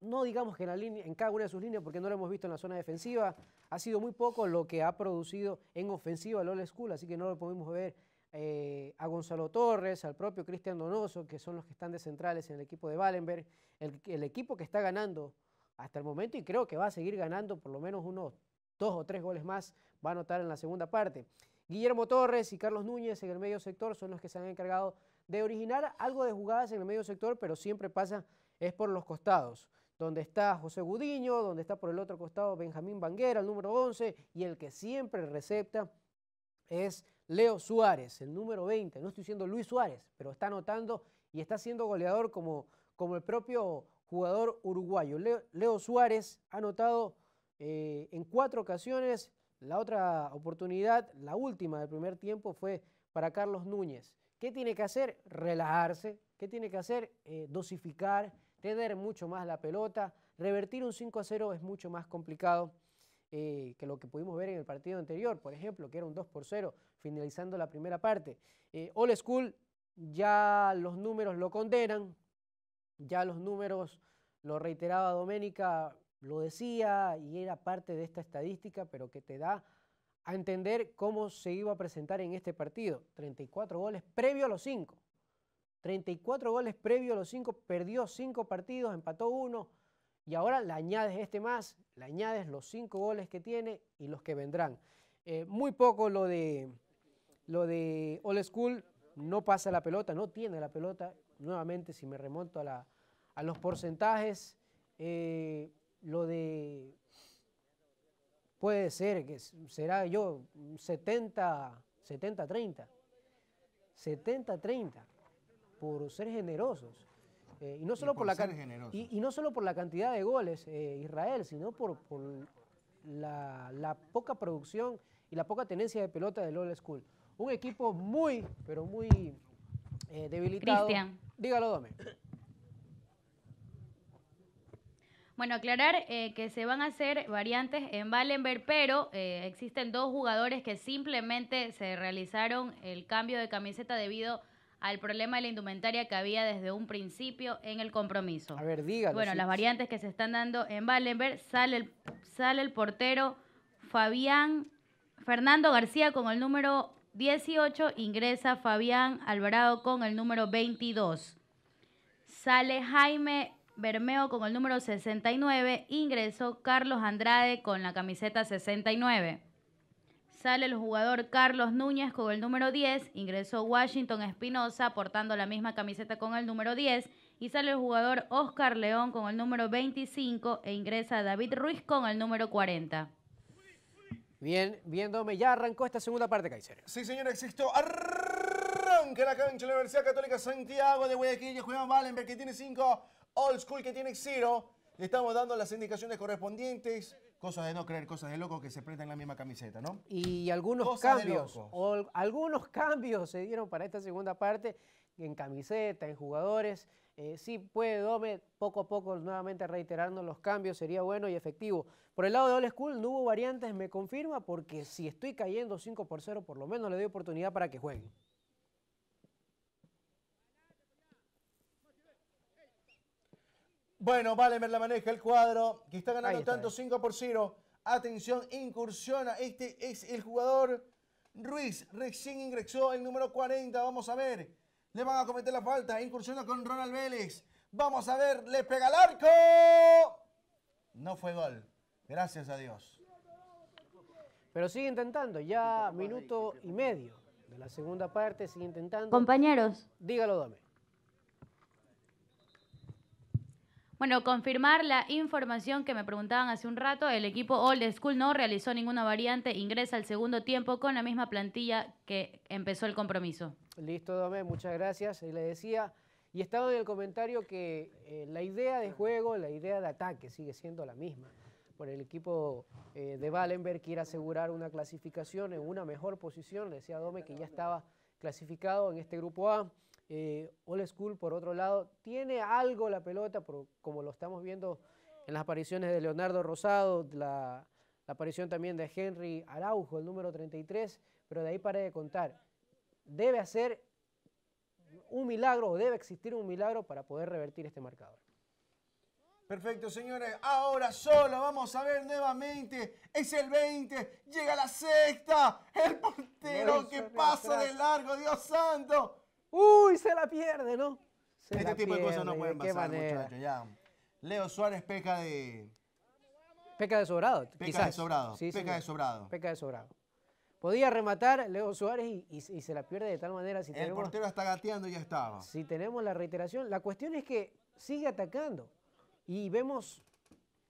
no digamos que en, la en cada una de sus líneas, porque no lo hemos visto en la zona defensiva, ha sido muy poco lo que ha producido en ofensiva el Old School, así que no lo podemos ver eh, a Gonzalo Torres, al propio Cristian Donoso, que son los que están de centrales en el equipo de Valenberg, el, el, equipo que está ganando hasta el momento y creo que va a seguir ganando por lo menos unos dos o tres goles más, va a anotar en la segunda parte. Guillermo Torres y Carlos Núñez en el medio sector son los que se han encargado de originar algo de jugadas en el medio sector, pero siempre pasa es por los costados donde está José Gudiño, donde está por el otro costado Benjamín Banguera, el número 11, y el que siempre recepta es Leo Suárez, el número 20. No estoy diciendo Luis Suárez, pero está anotando y está siendo goleador como, el propio jugador uruguayo. Leo, Suárez ha anotado eh, en cuatro ocasiones. La otra oportunidad, la última del primer tiempo, fue para Carlos Núñez. ¿Qué tiene que hacer? Relajarse. ¿Qué tiene que hacer? Eh, dosificar, tener mucho más la pelota. Revertir un 5 a 0 es mucho más complicado eh, que lo que pudimos ver en el partido anterior, por ejemplo, que era un 2 por 0, finalizando la primera parte. All eh, School ya los números lo condenan, ya los números, lo reiteraba Doménica, lo decía y era parte de esta estadística, pero que te da a entender cómo se iba a presentar en este partido. 34 goles previo a los 5. 34 goles previo a los 5, perdió 5 partidos, empató 1, y ahora le añades este más, le añades los cinco goles que tiene y los que vendrán. Eh, muy poco lo de, lo de Old School, no pasa la pelota, no tiene la pelota. Nuevamente, si me remonto a, a los porcentajes, eh, lo de... Puede ser que será yo 70, 70-30. 70-30 por ser generosos. Eh, y, no solo por, la y, no solo por la cantidad de goles, eh, Israel, sino por, la, poca producción y la poca tenencia de pelota del Old School. Un equipo muy, pero muy eh, debilitado. Cristian. Dígalo, Dome. Bueno, aclarar que se van a hacer variantes en Valenberg, pero existen dos jugadores que simplemente se realizaron el cambio de camiseta debido a al problema de la indumentaria que había desde un principio en el compromiso. A ver, dígalo. Bueno, las variantes que se están dando en Valenberg, sale el, sale el portero Fabián Fernando García con el número 18, ingresa Fabián Alvarado con el número 22. Sale Jaime Bermeo con el número 69, ingresó Carlos Andrade con la camiseta 69. Sale el jugador Carlos Núñez con el número 10, ingresó Washington Espinosa portando la misma camiseta con el número 10 y sale el jugador Oscar León con el número 25 e ingresa David Ruiz con el número 40. Bien, viéndome, ya arrancó esta segunda parte, Kaiser. Sí, señor, existió. Arranca la cancha de la Universidad Católica Santiago de Guayaquil. Juega Valenberg que tiene 5, Old School que tiene 0. Le estamos dando las indicaciones correspondientes cosas de no creer, cosas de loco que se en la misma camiseta, ¿no? Y algunos cambios, o, algunos <laughs> cambios se dieron para esta segunda parte en camiseta, en jugadores. Eh, sí puede Dome poco a poco nuevamente reiterando los cambios, sería bueno y efectivo. Por el lado de Old School no hubo variantes, me confirma, porque si estoy cayendo 5 por 0, por lo menos le doy oportunidad para que juegue. Bueno, Valemer la maneja el cuadro, que está ganando tanto 5 por 0. Atención, incursiona. Este es el jugador Ruiz. Recién ingresó el número 40. Vamos a ver. Le van a cometer la falta. Incursiona con Ronald Vélez. Vamos a ver. Le pega el arco. No fue gol. Gracias a Dios. Pero sigue intentando. Ya minuto y medio de la segunda parte. Sigue intentando. Compañeros. Dígalo, Dame. Bueno, confirmar la información que me preguntaban hace un rato, el equipo Old School no realizó ninguna variante, ingresa al segundo tiempo con la misma plantilla que empezó el compromiso. Listo, Domé, muchas gracias. Y eh, le decía, y estaba en el comentario que eh, la idea de juego, la idea de ataque sigue siendo la misma. Por el equipo eh, de Valenberg quiere asegurar una clasificación en una mejor posición, le decía Dome que ya estaba clasificado en este grupo A. Eh, Old School, por otro lado, tiene algo la pelota, como lo estamos viendo en las apariciones de Leonardo Rosado, la, aparición también de Henry Araujo, el número 33, pero de ahí para de contar. Debe hacer un milagro o debe existir un milagro para poder revertir este marcador. Perfecto, señores. Ahora solo vamos a ver nuevamente. Es el 20. Llega la sexta. El portero que pasa de largo, Dios santo. Uy, se la pierde, ¿no? este tipo de cosas no pueden pasar, muchachos. Leo Suárez peca de... Peca de sobrado, peca De sobrado. peca de sobrado. Peca de sobrado. Podía rematar Leo Suárez y, se la pierde de tal manera. Si el portero está gateando y ya estaba. Si tenemos la reiteración, la cuestión es que sigue atacando. Y vemos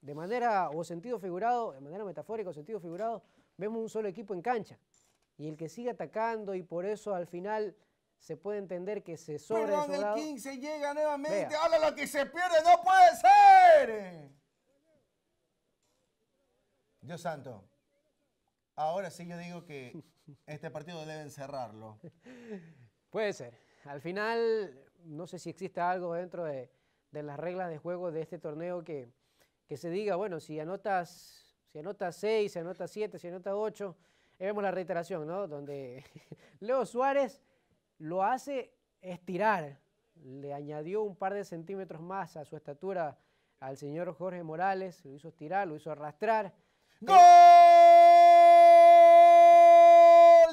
de manera o sentido figurado, de manera metafórica o sentido figurado, vemos un solo equipo en cancha. Y el que sigue atacando y por eso al final se puede entender que se sobre en el 15 llega nuevamente. Vea. ¡Hala, lo que se pierde! ¡No puede ser! Dios santo. Ahora sí yo digo que <laughs> este partido deben cerrarlo. Puede ser. Al final, no sé si existe algo dentro de, las reglas de juego de este torneo que, que, se diga, bueno, si anotas, si anotas 6, si anotas 7, si anotas 8, eh, vemos la reiteración, ¿no? Donde <laughs> Leo Suárez lo hace estirar. Le añadió un par de centímetros más a su estatura al señor Jorge Morales, lo hizo estirar, lo hizo arrastrar. ¡Gol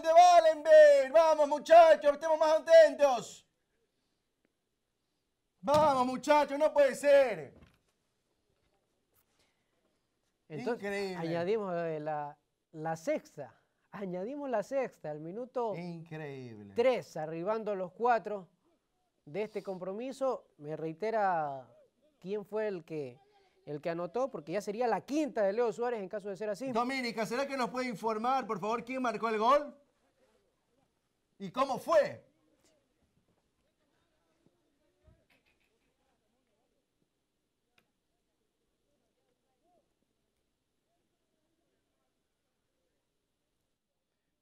de Valenberg! ¡Vamos muchachos, estemos más atentos! ¡Vamos muchachos, no puede ser! Entonces, añadimos eh, la sexta Añadimos la sexta al minuto Increíble. tres arribando los cuatro de este compromiso. Me reitera quién fue el que, el que anotó, porque ya sería la quinta de Leo Suárez en caso de ser así. Domínica, ¿será que nos puede informar, por favor, quién marcó el gol? ¿Y cómo fue?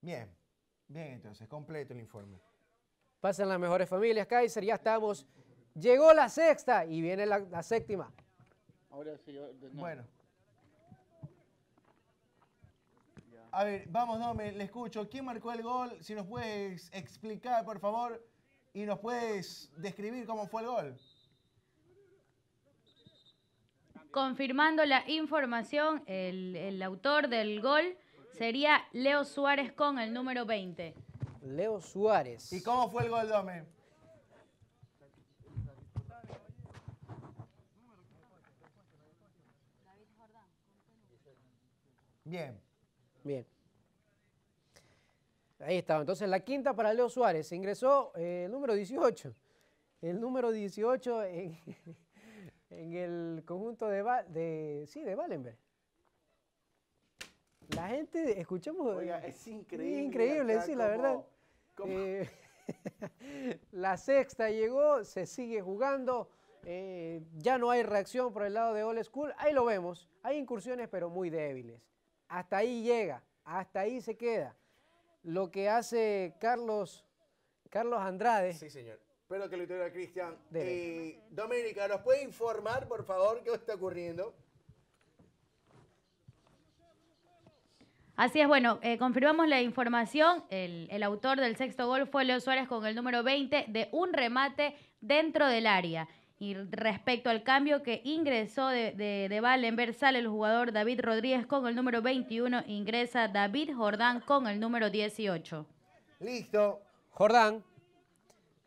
Bien, bien entonces, completo el informe. Pasan las mejores familias, Kaiser, ya estamos. Llegó la sexta y viene la, séptima. Ahora sí, Bueno. A ver, vamos, no, le escucho. ¿Quién marcó el gol? Si nos puedes explicar, por favor, y nos puedes describir cómo fue el gol. Confirmando la información, el autor del gol sería Leo Suárez con el número 20. Leo Suárez. ¿Y cómo fue el gol, Dome? Bien. Bien. Ahí estaba. Entonces la quinta para Leo Suárez. Ingresó eh, el número 18. El número 18 <laughs> en, el conjunto de, de, sí, de Valenberg. La gente, escuchamos. Oiga, eh, es increíble. Increíble, sí, la verdad. Eh, <laughs> la sexta llegó, se sigue jugando. Eh, ya no hay reacción por el lado de Old School. Ahí lo vemos. Hay incursiones, pero muy débiles. Hasta ahí llega, hasta ahí se queda. Lo que hace Carlos, Carlos Andrade. Sí, señor. Pero que lo Cristian. Doménica, ¿nos puede informar, por favor, qué está ocurriendo? Así es, bueno, eh, confirmamos la información. El, autor del sexto gol fue Leo Suárez con el número 20 de un remate dentro del área. Y respecto al cambio que ingresó de, de, de Valenberg, el jugador David Rodríguez con el número 21, ingresa David Jordán con el número 18. Listo. Jordán,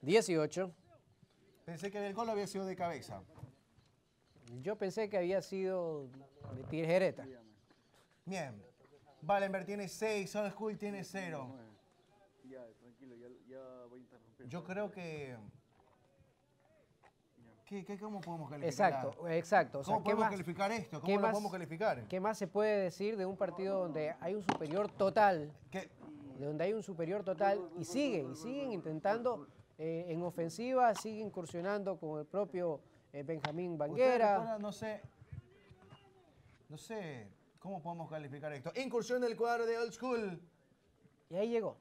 18. Pensé que el gol había sido de cabeza. Yo pensé que había sido de tijereta. Bien. Valenberg tiene 6, Son School tiene 0. Eh. Ya, tranquilo, ya, voy a interrumpir. Yo creo que... cómo podemos calificar? Exacto, exacto. ¿Cómo podemos calificar esto? ¿Cómo lo podemos calificar? ¿Qué más se puede decir de un partido donde hay un superior total? De donde hay un superior total y siguen, y siguen intentando eh, en ofensiva, siguen incursionando con el propio eh, Benjamín Banguera. No sé, no sé, ¿Cómo podemos calificar esto? Incursión del cuadro de Old School. Y ahí llegó.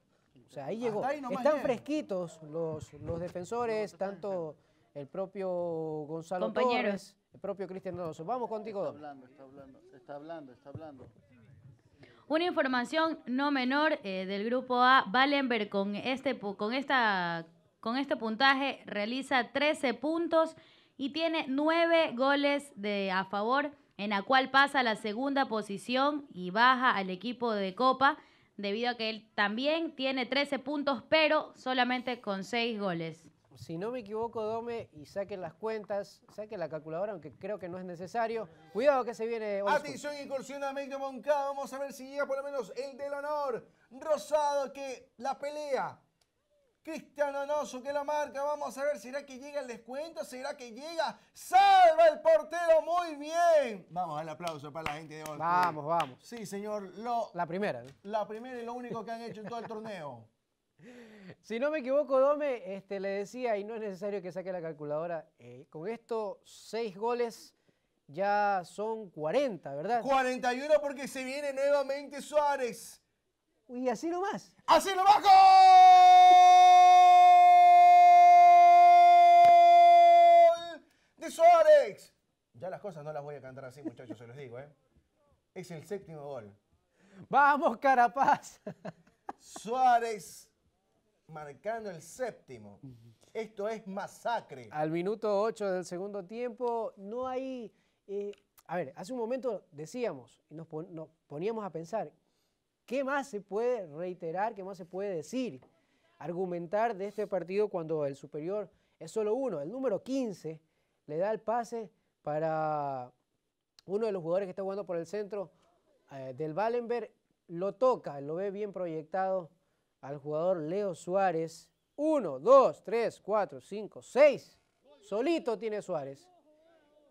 O sea, ahí llegó. Están fresquitos los, los defensores, tanto el propio Gonzalo Compañeros. el propio Cristian Roso. Vamos contigo. Está hablando, está hablando, está hablando, está hablando. Una información no menor eh, del grupo A, Valenberg con este con esta con este puntaje realiza 13 puntos y tiene 9 goles de a favor en la cual pasa a la segunda posición y baja al equipo de Copa, debido a que él también tiene 13 puntos, pero solamente con 6 goles. Si no me equivoco, Dome, y saquen las cuentas, saquen la calculadora, aunque creo que no es necesario. Cuidado que se viene... Atención, incursiona Moncada. Vamos a ver si llega por lo menos el del honor. Rosado que la pelea Cristiano Alonso que la marca. Vamos a ver, ¿será que llega el descuento? ¿Será que llega? ¡Salva el portero! ¡Muy bien! Vamos, al aplauso para la gente de hoy Vamos, vamos. Sí, señor. Lo, la primera. La primera y lo único que han hecho en todo el torneo. <laughs> Si no me equivoco, Dome, este, le decía, y no es necesario que saque la calculadora, eh, con estos seis goles ya son 40, ¿verdad? 41 porque se viene nuevamente Suárez. Y así nomás. ¡Así nomás! ¡Gol! Suárez. Ya las cosas no las voy a cantar así, muchachos, se los digo, ¿eh? Es el séptimo gol. ¡Vamos, Carapaz! Suárez marcando el séptimo. Esto es masacre. Al minuto 8 del segundo tiempo, no hay... Eh, a ver, hace un momento decíamos, y nos, nos poníamos a pensar, ¿qué más se puede reiterar, qué más se puede decir, argumentar de este partido cuando el superior es solo uno? El número 15 le da el pase para uno de los jugadores que está jugando por el centro eh, del Valenberg, lo toca, lo ve bien proyectado al jugador Leo Suárez. Uno, dos, tres, cuatro, cinco, seis. Solito tiene Suárez.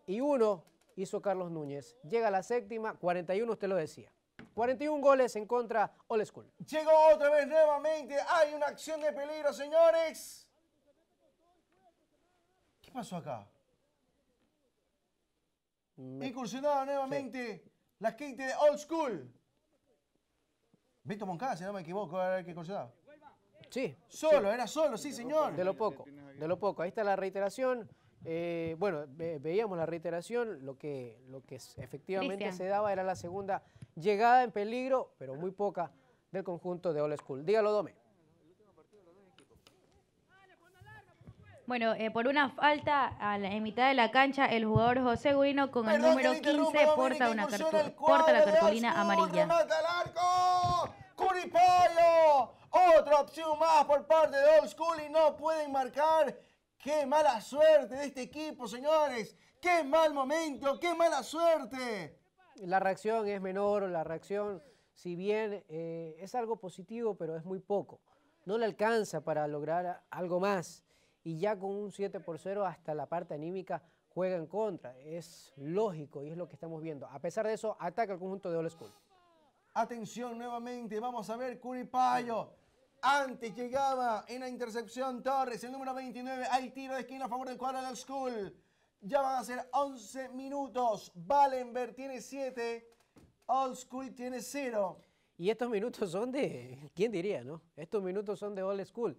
Y uno hizo Carlos Núñez. Llega la séptima, 41 usted lo decía. 41 goles en contra Old School. Llegó otra vez nuevamente. Hay una acción de peligro, señores. ¿Qué pasó acá? Incursionado nuevamente la gente de Old School. Víctor Moncada, si no me equivoco, era el que incursionaba. Sí. Solo, era solo, sí, señor. De lo poco, de lo poco. Ahí está la reiteración. Eh, bueno, veíamos la reiteración, lo que, lo que efectivamente se daba era la segunda llegada en peligro, pero muy poca, del conjunto de Old School. Dígalo, Dome. Bueno, eh, por una falta en mitad de la cancha, el jugador José Guino con el número 15 porta, una la cartulina amarilla. Curipayo, Otra opción más por parte de Old School y no pueden marcar. ¡Qué mala suerte de este equipo, señores! ¡Qué mal momento! ¡Qué mala suerte! La reacción es menor, la reacción, si bien eh, es algo positivo, pero es muy poco. No le alcanza para lograr algo más y ya con un 7 por 0 hasta la parte anímica juega en contra. Es lógico y es lo que estamos viendo. A pesar de eso, ataca el conjunto de Old School. Atención nuevamente, vamos a ver Curipayo. Antes llegaba en la intercepción Torres, el número 29. Hay tiro de esquina a favor del cuadro de Old School. Ya van a ser 11 minutos. Valenberg tiene 7. Old School tiene 0. Y estos minutos son de, ¿quién diría, no? Estos minutos son de Old School.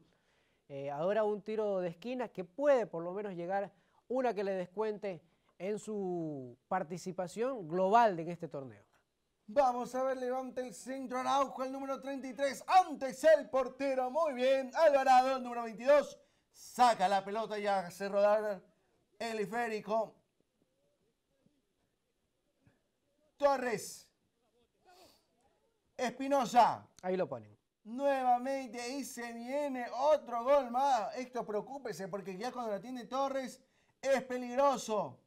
Eh, ahora un tiro de esquina que puede por lo menos llegar una que le descuente en su participación global en este torneo. Vamos a ver, levanta el centro Araujo, el número 33, antes el portero, muy bien, Alvarado, el número 22, saca la pelota y hace rodar el esférico. Torres, Espinosa. Ahí lo ponen. Nuevamente ahí se viene otro gol más. Esto preocúpese porque ya cuando la tiene Torres es peligroso.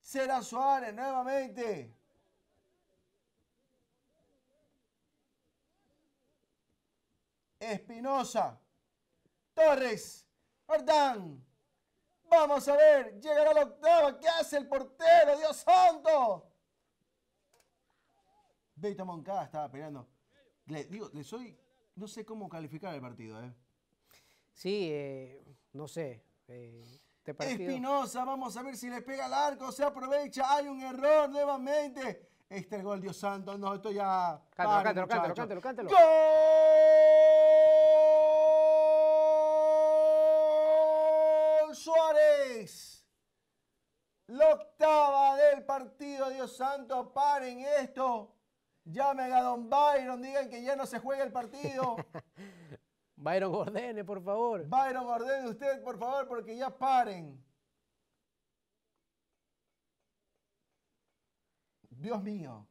Será Suárez nuevamente. Espinosa. Torres. ordán. Vamos a ver. Llegará la octava. ¿Qué hace el portero? Dios santo. Beto Moncada estaba peleando digo, le soy, no sé cómo calificar el partido, ¿eh? Sí, eh, no sé. Eh, Espinosa, vamos a ver si le pega el arco, se aprovecha, hay un error nuevamente. Este gol, Dios santo, no, esto ya... Cántelo, cántelo, cántelo. cántelo ¡Gol! Suárez. La octava del partido, Dios santo, paren esto. Llamen a don Byron, digan que ya no se juega el partido. <laughs> Byron, ordene, por favor. Byron, ordene usted, por favor, porque ya paren. Dios mío.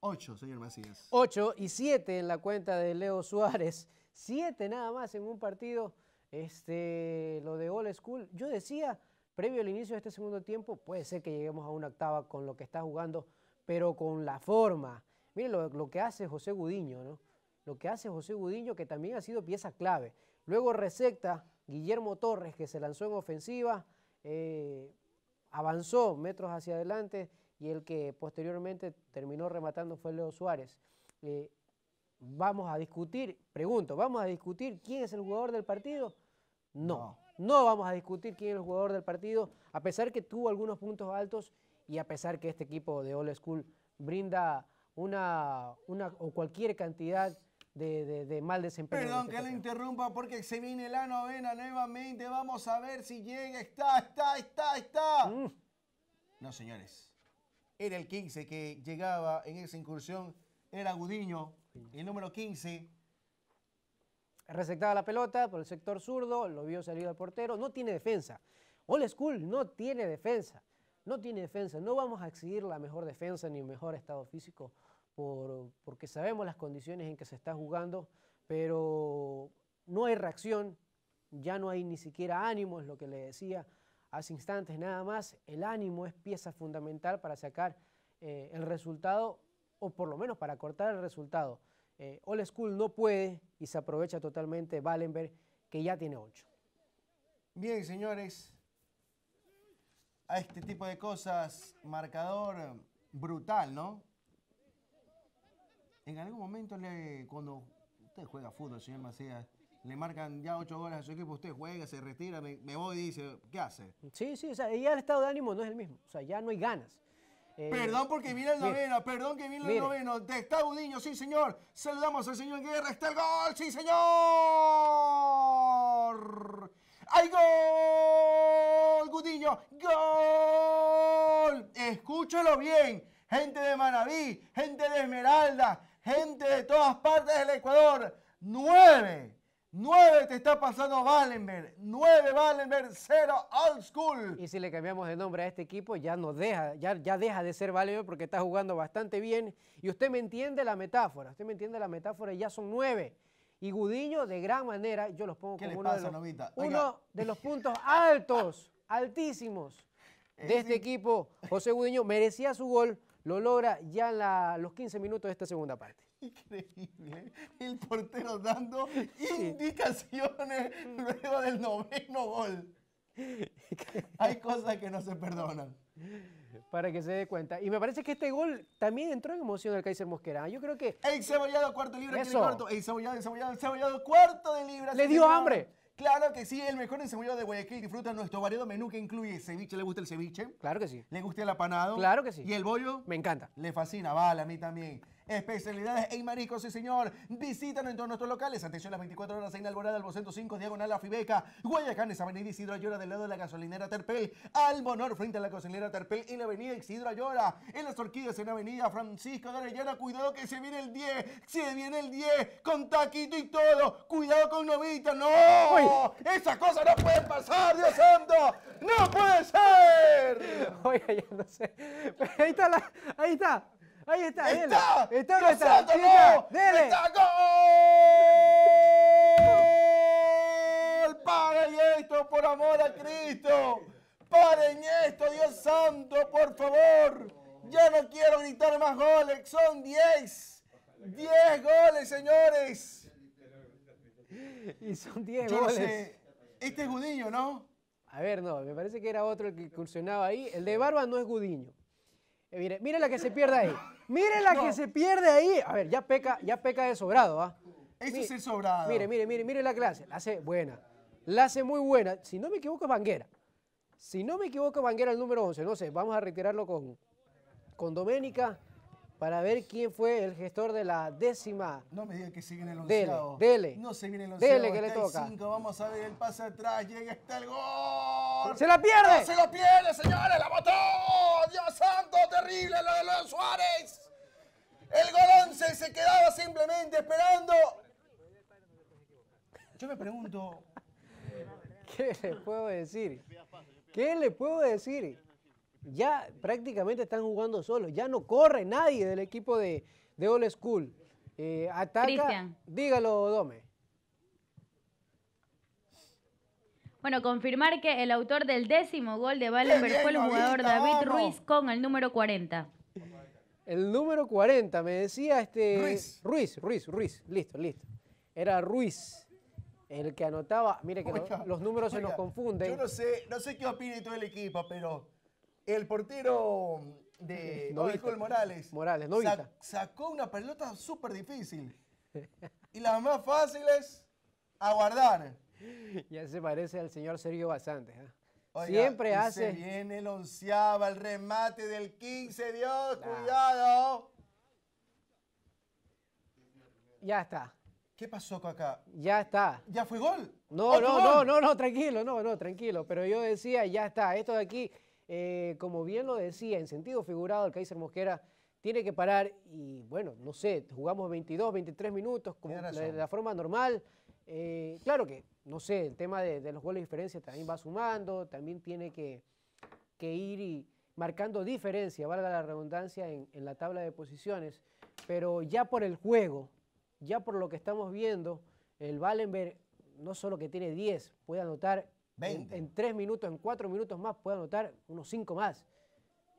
Ocho, señor Macías. Ocho y siete en la cuenta de Leo Suárez. Siete nada más en un partido. Este, lo de Old School. Yo decía, previo al inicio de este segundo tiempo, puede ser que lleguemos a una octava con lo que está jugando, pero con la forma lo, que hace José Gudiño, ¿no? Lo que hace José Gudiño, que también ha sido pieza clave. Luego recepta Guillermo Torres, que se lanzó en ofensiva, eh, avanzó metros hacia adelante y el que posteriormente terminó rematando fue Leo Suárez. Eh, vamos a discutir, pregunto, ¿vamos a discutir quién es el jugador del partido? No, no vamos a discutir quién es el jugador del partido, a pesar que tuvo algunos puntos altos y a pesar que este equipo de Old School brinda una, una o cualquier cantidad de, mal desempeño. Perdón que lo interrumpa porque se viene la novena nuevamente. Vamos a ver si llega. Está, está, está, está. Mm. No, señores. Era el 15 que llegaba en esa incursión. Era Gudiño, el número 15. Receptaba la pelota por el sector zurdo, lo vio salir al portero. No tiene defensa. Old School no tiene defensa no tiene defensa. No vamos a exigir la mejor defensa ni un mejor estado físico porque sabemos las condiciones en que se está jugando, pero no hay reacción, ya no hay ni siquiera ánimo, es lo que le decía hace instantes nada más. El ánimo es pieza fundamental para sacar eh, el resultado o por lo menos para cortar el resultado. Eh, Old School no puede y se aprovecha totalmente Valenberg, que ya tiene 8. Bien, señores, a este tipo de cosas. Marcador brutal, ¿no? En algún momento, cuando usted juega fútbol, señor Macías, le marcan ya ocho goles a su equipo, usted juega, se retira, me, voy y dice, ¿qué hace? Sí, sí, o sea, ya el estado de ánimo no es el mismo, o sea, ya no hay ganas. Eh, perdón porque viene el noveno, perdón que viene el noveno. De está sí señor. Saludamos al señor Guerra, está el gol, sí señor. ¡Hay gol! Gudiño, ¡Gol! Escúchalo bien. Gente de Maraví, gente de Esmeralda, gente de todas partes del Ecuador. ¡Nueve! 9 te está pasando Valenberg. 9 Valenberg, 0 Old School. Y si le cambiamos de nombre a este equipo, ya no deja, ya, deja de ser Valenberg porque está jugando bastante bien. Y usted me entiende la metáfora, usted me entiende la metáfora, ya son nueve Y Gudiño, de gran manera, yo los pongo como uno de los puntos altos altísimos eh, de este equipo. José Gudeño merecía su gol, lo logra ya los 15 minutos de esta segunda parte. Increíble. ¿eh? El portero dando indicaciones luego del noveno gol. Hay cosas que no se perdonan. Para que se dé cuenta. Y me parece que este gol también entró en emoción al Kaiser Mosquera. Yo creo que. cuarto de libra, cuarto. cebollado cuarto de libra. Le dio hambre. Claro que sí, el mejor encebollado de Guayaquil. Disfruta nuestro variado menú que incluye ceviche. ¿Le gusta el ceviche? Claro que sí. ¿Le gusta el apanado? Claro que sí. ¿Y el bollo? Me encanta. Le fascina, vale, a mí también especialidades en maricos, sí señor. Visítanos en todos nuestros locales. Atención las 24 horas en Alborada, Albo 5, Diagonal, Afibeca, Fibeca esa avenida Isidro Ayora del lado de la gasolinera Terpel, Albonor, frente a la gasolinera Terpel En la avenida Isidro Ayora. En las Orquídeas en la avenida Francisco de cuidado que se viene el 10, se viene el 10 con taquito y todo. Cuidado con Novita, no. esa Esas cosas no pueden pasar, Dios santo. No puede ser. <laughs> Oiga, ya no sé. ahí está ahí está. Ahí está, está. Está, no está. Está, gol. <laughs> Paren esto, por amor a Cristo. Paren esto, Dios santo, por favor. Yo no quiero gritar más goles. Son 10. 10 goles, señores. Y son 10 goles. Este es Gudiño, ¿no? A ver, no, me parece que era otro el que incursionaba ahí. El de Barba no es Gudiño. Eh, mire, mire la que se pierde ahí. Mire la que se pierde ahí. A ver, ya peca, ya peca de sobrado, ¿ah? Eso es el sobrado. Mire, mire, mire, mire la clase. La hace buena. La hace muy buena. Si no me equivoco, es Vanguera. Si no me equivoco, Vanguera el número 11. No sé, vamos a retirarlo con, con Doménica para ver quién fue el gestor de la décima. No me digan que se viene el onceavo. Dele, dele. No se viene el Dele que le toca. Vamos a ver el pase atrás. Llega hasta el gol. ¡Se la pierde! ¡No se lo pierde, señores! ¡La botó! ¡Dios santo! ¡Terrible lo de Luis Suárez! El gol 11 se quedaba simplemente esperando. Yo me pregunto... <laughs> ¿Qué le puedo decir? ¿Qué le puedo decir? ya prácticamente están jugando solos, ya no corre nadie del equipo de, de Old School. Eh, ataca, dígalo, Dome. Bueno, confirmar que el autor del décimo gol de Ballenberg fue el jugador David Ruiz con el número 40. El número 40, me decía este... Ruiz. Ruiz, Ruiz, Ruiz. Listo, listo. Era Ruiz el que anotaba. Mire que los, números se nos confunden. Yo no sé, no sé qué opina todo el equipo, pero el portero de <laughs> Morales, Morales sacó una pelota súper difícil. y las más fáciles, a guardar. <laughs> Ya se parece al señor Sergio Basantes. ¿ah? Siempre hace. Se viene el onceava, el remate del 15, Dios, cuidado. Ya está. ¿Qué pasó acá? Ya está. ¿Ya fue gol? No, no, no, no, no, tranquilo, no, no, tranquilo. Pero yo decía, ya está, esto de aquí eh, como bien lo decía, en sentido figurado, el Kaiser Mosquera tiene que parar y, bueno, no sé, jugamos 22, 23 minutos como de la forma normal. Eh, claro que, no sé, el tema de, los goles de diferencia también va sumando, también tiene que, ir marcando diferencia, valga la redundancia, en, en la tabla de posiciones. Pero ya por el juego, ya por lo que estamos viendo, el Valenberg no solo que tiene 10, puede anotar en, tres minutos, en cuatro minutos más, puedo anotar unos cinco más.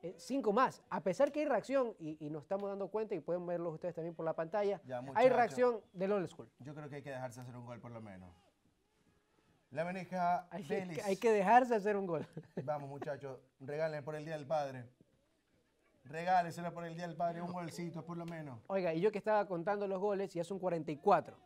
Eh, cinco más. A pesar que hay reacción, y, nos estamos dando cuenta, y pueden verlo ustedes también por la pantalla, hay reacción del old school. Yo creo que hay que dejarse hacer un gol por lo menos. La maneja hay, Que, hay que dejarse hacer un gol. <laughs> Vamos, muchachos, regálenle por el Día del Padre. Regáleselo por el Día del Padre, un golcito por lo menos. Oiga, y yo que estaba contando los goles, y ya son 44.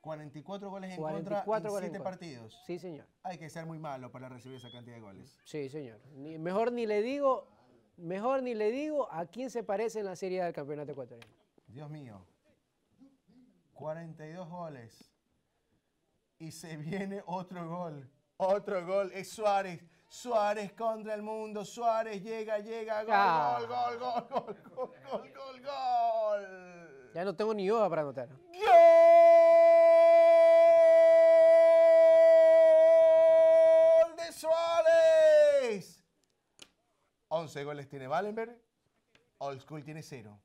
44 goles en contra en 7 partidos. Sí, señor. Hay que ser muy malo para recibir esa cantidad de goles. Sí, señor. mejor ni le digo, mejor ni le digo a quién se parece en la serie del campeonato ecuatoriano. Dios mío. 42 goles. Y se viene otro gol. Otro gol. Es Suárez. Suárez contra el mundo. Suárez llega, llega. Gol, gol, ah. gol, gol, gol, gol, gol, gol, Ya no tengo ni hoja para anotar. ¡Gol! 11 goles tiene Valenberg. Old School tiene cero.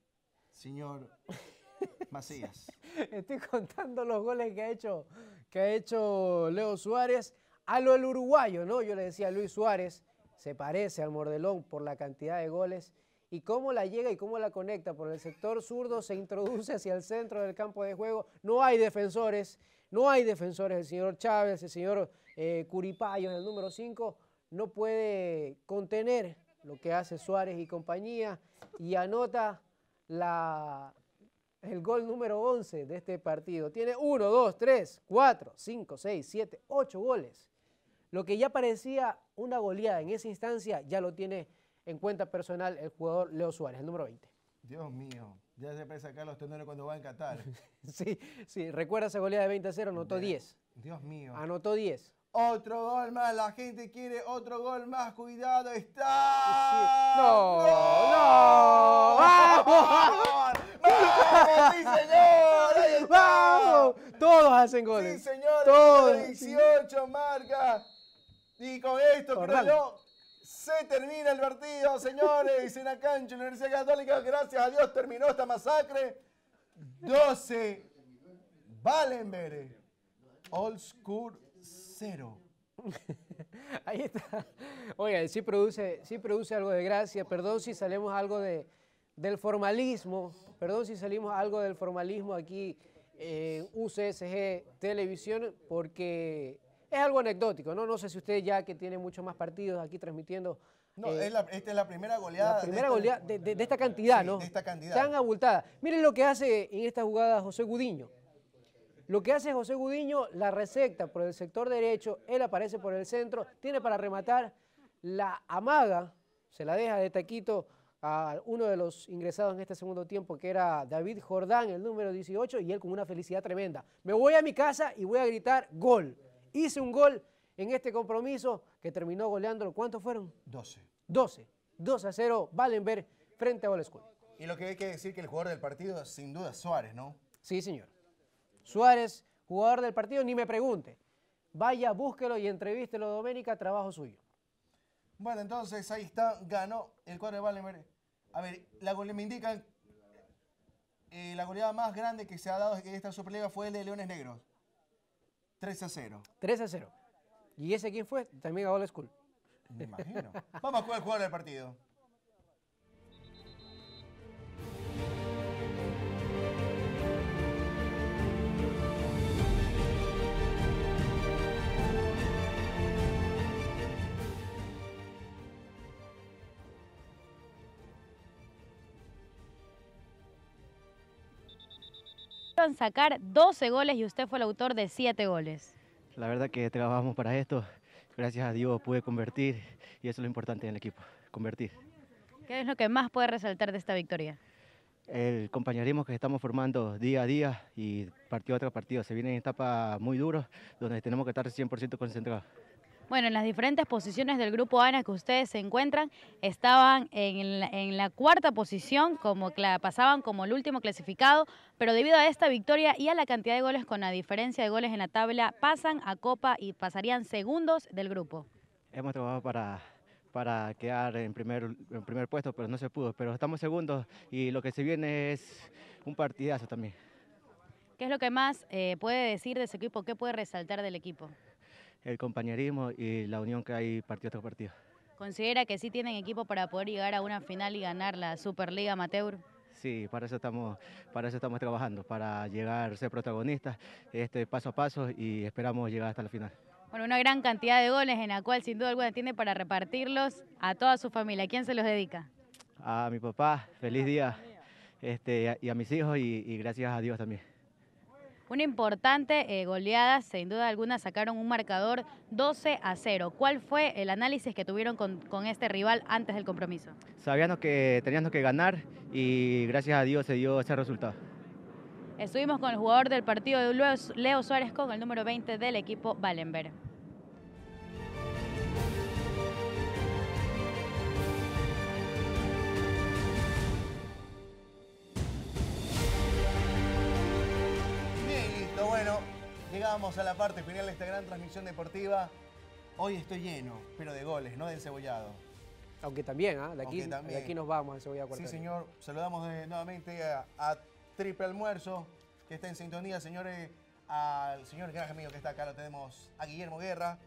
Señor <laughs> Macías. Estoy contando los goles que ha hecho, que ha hecho Leo Suárez a lo uruguayo, ¿no? Yo le decía a Luis Suárez, se parece al Mordelón por la cantidad de goles y cómo la llega y cómo la conecta por el sector zurdo, se introduce hacia el centro del campo de juego. No hay defensores, no hay defensores. El señor Chávez, el señor eh, Curipayo Curipayo, el número 5, no puede contener lo que hace Suárez y compañía, y anota el gol número 11 de este partido. Tiene 1, 2, 3, 4, 5, 6, 7, 8 goles. Lo que ya parecía una goleada en esa instancia ya lo tiene en cuenta personal el jugador Leo Suárez, el número 20. Dios mío, ya se puede sacar los tenores cuando va a Qatar. <laughs> sí, sí, recuerda esa goleada de 20 a 0, anotó 10. Dios mío. Anotó 10. Otro gol más, la gente quiere otro gol más, cuidado, está. No, no. ¡Vamos! ¡Vamos, <laughs> sí, señor! ¡Vamos! Todos hacen goles. Sí, señor. Todos. 18 marca. Y con esto, creo se termina el partido, señores, en la cancha Universidad Católica. Gracias a Dios terminó esta masacre. 12. Valenberg. Old School cero. <laughs> Ahí está. Oigan, sí produce, sí produce algo de gracia. Perdón si salimos algo de, del formalismo. Perdón si salimos algo del formalismo aquí en UCSG Televisión, porque es algo anecdótico, ¿no? No sé si usted ya que tiene muchos más partidos aquí transmitiendo. No, eh, esta es la primera goleada. primera de goleada esta, de, esta cantidad, ¿no? De esta cantidad. Tan abultada. Miren lo que hace en esta jugada José Gudiño. Lo que hace José Gudiño, la recepta por el sector derecho, él aparece por el centro, tiene para rematar la amaga, se la deja de taquito a uno de los ingresados en este segundo tiempo, que era David Jordán, el número 18, y él con una felicidad tremenda. Me voy a mi casa y voy a gritar gol. Hice un gol en este compromiso que terminó goleándolo. ¿Cuántos fueron? 12. 12. 2 a 0, Valenberg frente a Olescu. Y lo que hay que decir que el jugador del partido, sin duda, Suárez, ¿no? Sí, señor. Suárez, jugador del partido, ni me pregunte. Vaya, búsquelo y entrevístelo, Doménica, trabajo suyo. Bueno, entonces ahí está, ganó el cuadro de A ver, la me indican eh, la goleada más grande que se ha dado en esta Superliga fue el de Leones Negros. 3 a 0. 3 a 0. ¿Y ese quién fue? También a la School. Me imagino. Vamos a jugar el jugador del partido. sacar 12 goles y usted fue el autor de 7 goles. La verdad que trabajamos para esto. Gracias a Dios pude convertir y eso es lo importante en el equipo, convertir. ¿Qué es lo que más puede resaltar de esta victoria? El compañerismo que estamos formando día a día y partido tras partido. Se viene en etapa muy duro donde tenemos que estar 100% concentrados. Bueno, en las diferentes posiciones del grupo ANA que ustedes se encuentran, estaban en la, cuarta posición, como pasaban como el último clasificado, pero debido a esta victoria y a la cantidad de goles con la diferencia de goles en la tabla, pasan a Copa y pasarían segundos del grupo. Hemos trabajado para quedar en primer, primer puesto, pero no se pudo. Pero estamos segundos y lo que se viene es un partidazo también. ¿Qué es lo que más eh, puede decir de ese equipo? ¿Qué puede resaltar del equipo? el compañerismo y la unión que hay partido tras partido. ¿Considera que sí tienen equipo para poder llegar a una final y ganar la Superliga Amateur? Sí, para eso estamos, para eso estamos trabajando, para llegar a ser protagonistas este, paso a paso y esperamos llegar hasta la final. Bueno, una gran cantidad de goles en la cual sin duda alguna tiene para repartirlos a toda su familia. ¿A ¿Quién se los dedica? A mi papá, feliz día, este, y a mis hijos y gracias a Dios también. Una importante eh, goleada, sin duda alguna, sacaron un marcador 12 a 0. ¿Cuál fue el análisis que tuvieron con, este rival antes del compromiso? Sabíamos que teníamos que ganar y gracias a Dios se dio ese resultado. Estuvimos con el jugador del partido de Leo Suárez con el número 20 del equipo Valenberg. bueno, llegamos a la parte final de esta gran transmisión deportiva. Hoy estoy lleno, pero de goles, no de cebollado. Aunque también, ¿ah? De, aquí, aquí nos vamos, encebollado cuartel. Sí, señor. Saludamos nuevamente a, Triple Almuerzo, que está en sintonía, señores. Al señor gran amigo que está acá, lo tenemos a Guillermo Guerra.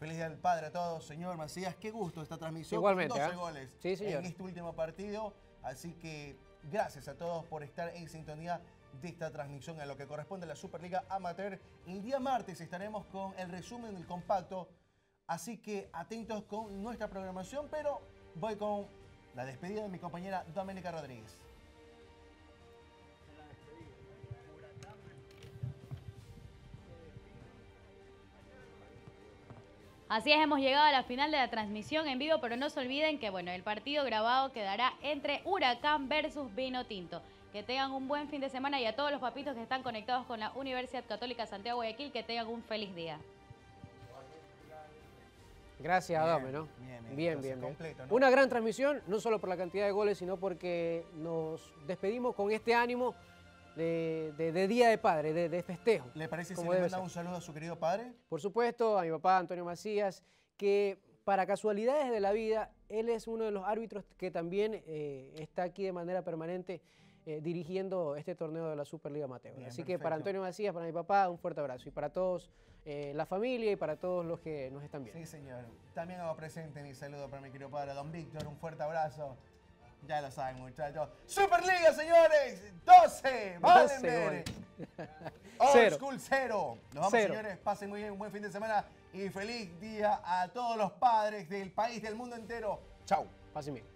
Feliz Día del Padre a todos, señor Macías. Qué gusto esta transmisión. Igualmente. 12 ¿eh? goles en este último partido. Así que gracias a todos por estar en sintonía de esta transmisión en lo que corresponde a la Superliga Amateur. El día martes estaremos con el resumen del compacto, así que atentos con nuestra programación, pero voy con la despedida de mi compañera Doménica Rodríguez. Así es, hemos llegado a la final de la transmisión en vivo, pero no se olviden que bueno, el partido grabado quedará entre Huracán versus Vino Tinto. Que tengan un buen fin de semana y a todos los papitos que están conectados con la Universidad Católica Santiago Guayaquil, que tengan un feliz día. Gracias, Adame, Bien, bien, Una gran transmisión, no solo por la cantidad de goles, sino porque nos despedimos con este ánimo de, Día de Padre, de, festejo. ¿Le parece si le mandamos un saludo a su querido padre? Por supuesto, a mi papá Antonio Macías, que para casualidades de la vida, él es uno de los árbitros que también eh, está aquí de manera permanente eh, dirigiendo este torneo de la Superliga Mateo. Así que para Antonio Macías, para mi papá, un fuerte abrazo. Y para todos, eh, la familia y para todos los que nos están viendo. Sí, señor. También hago presente mi saludo para mi querido padre, don Víctor. Un fuerte abrazo. Ya lo saben, muchachos. Superliga, señores. 12. Valenberg. <laughs> Old cero. School 0. Nos vamos, señores. Pasen muy bien. Un buen fin de semana. Y feliz día a todos los padres del país, del mundo entero. Chau. Pasen bien.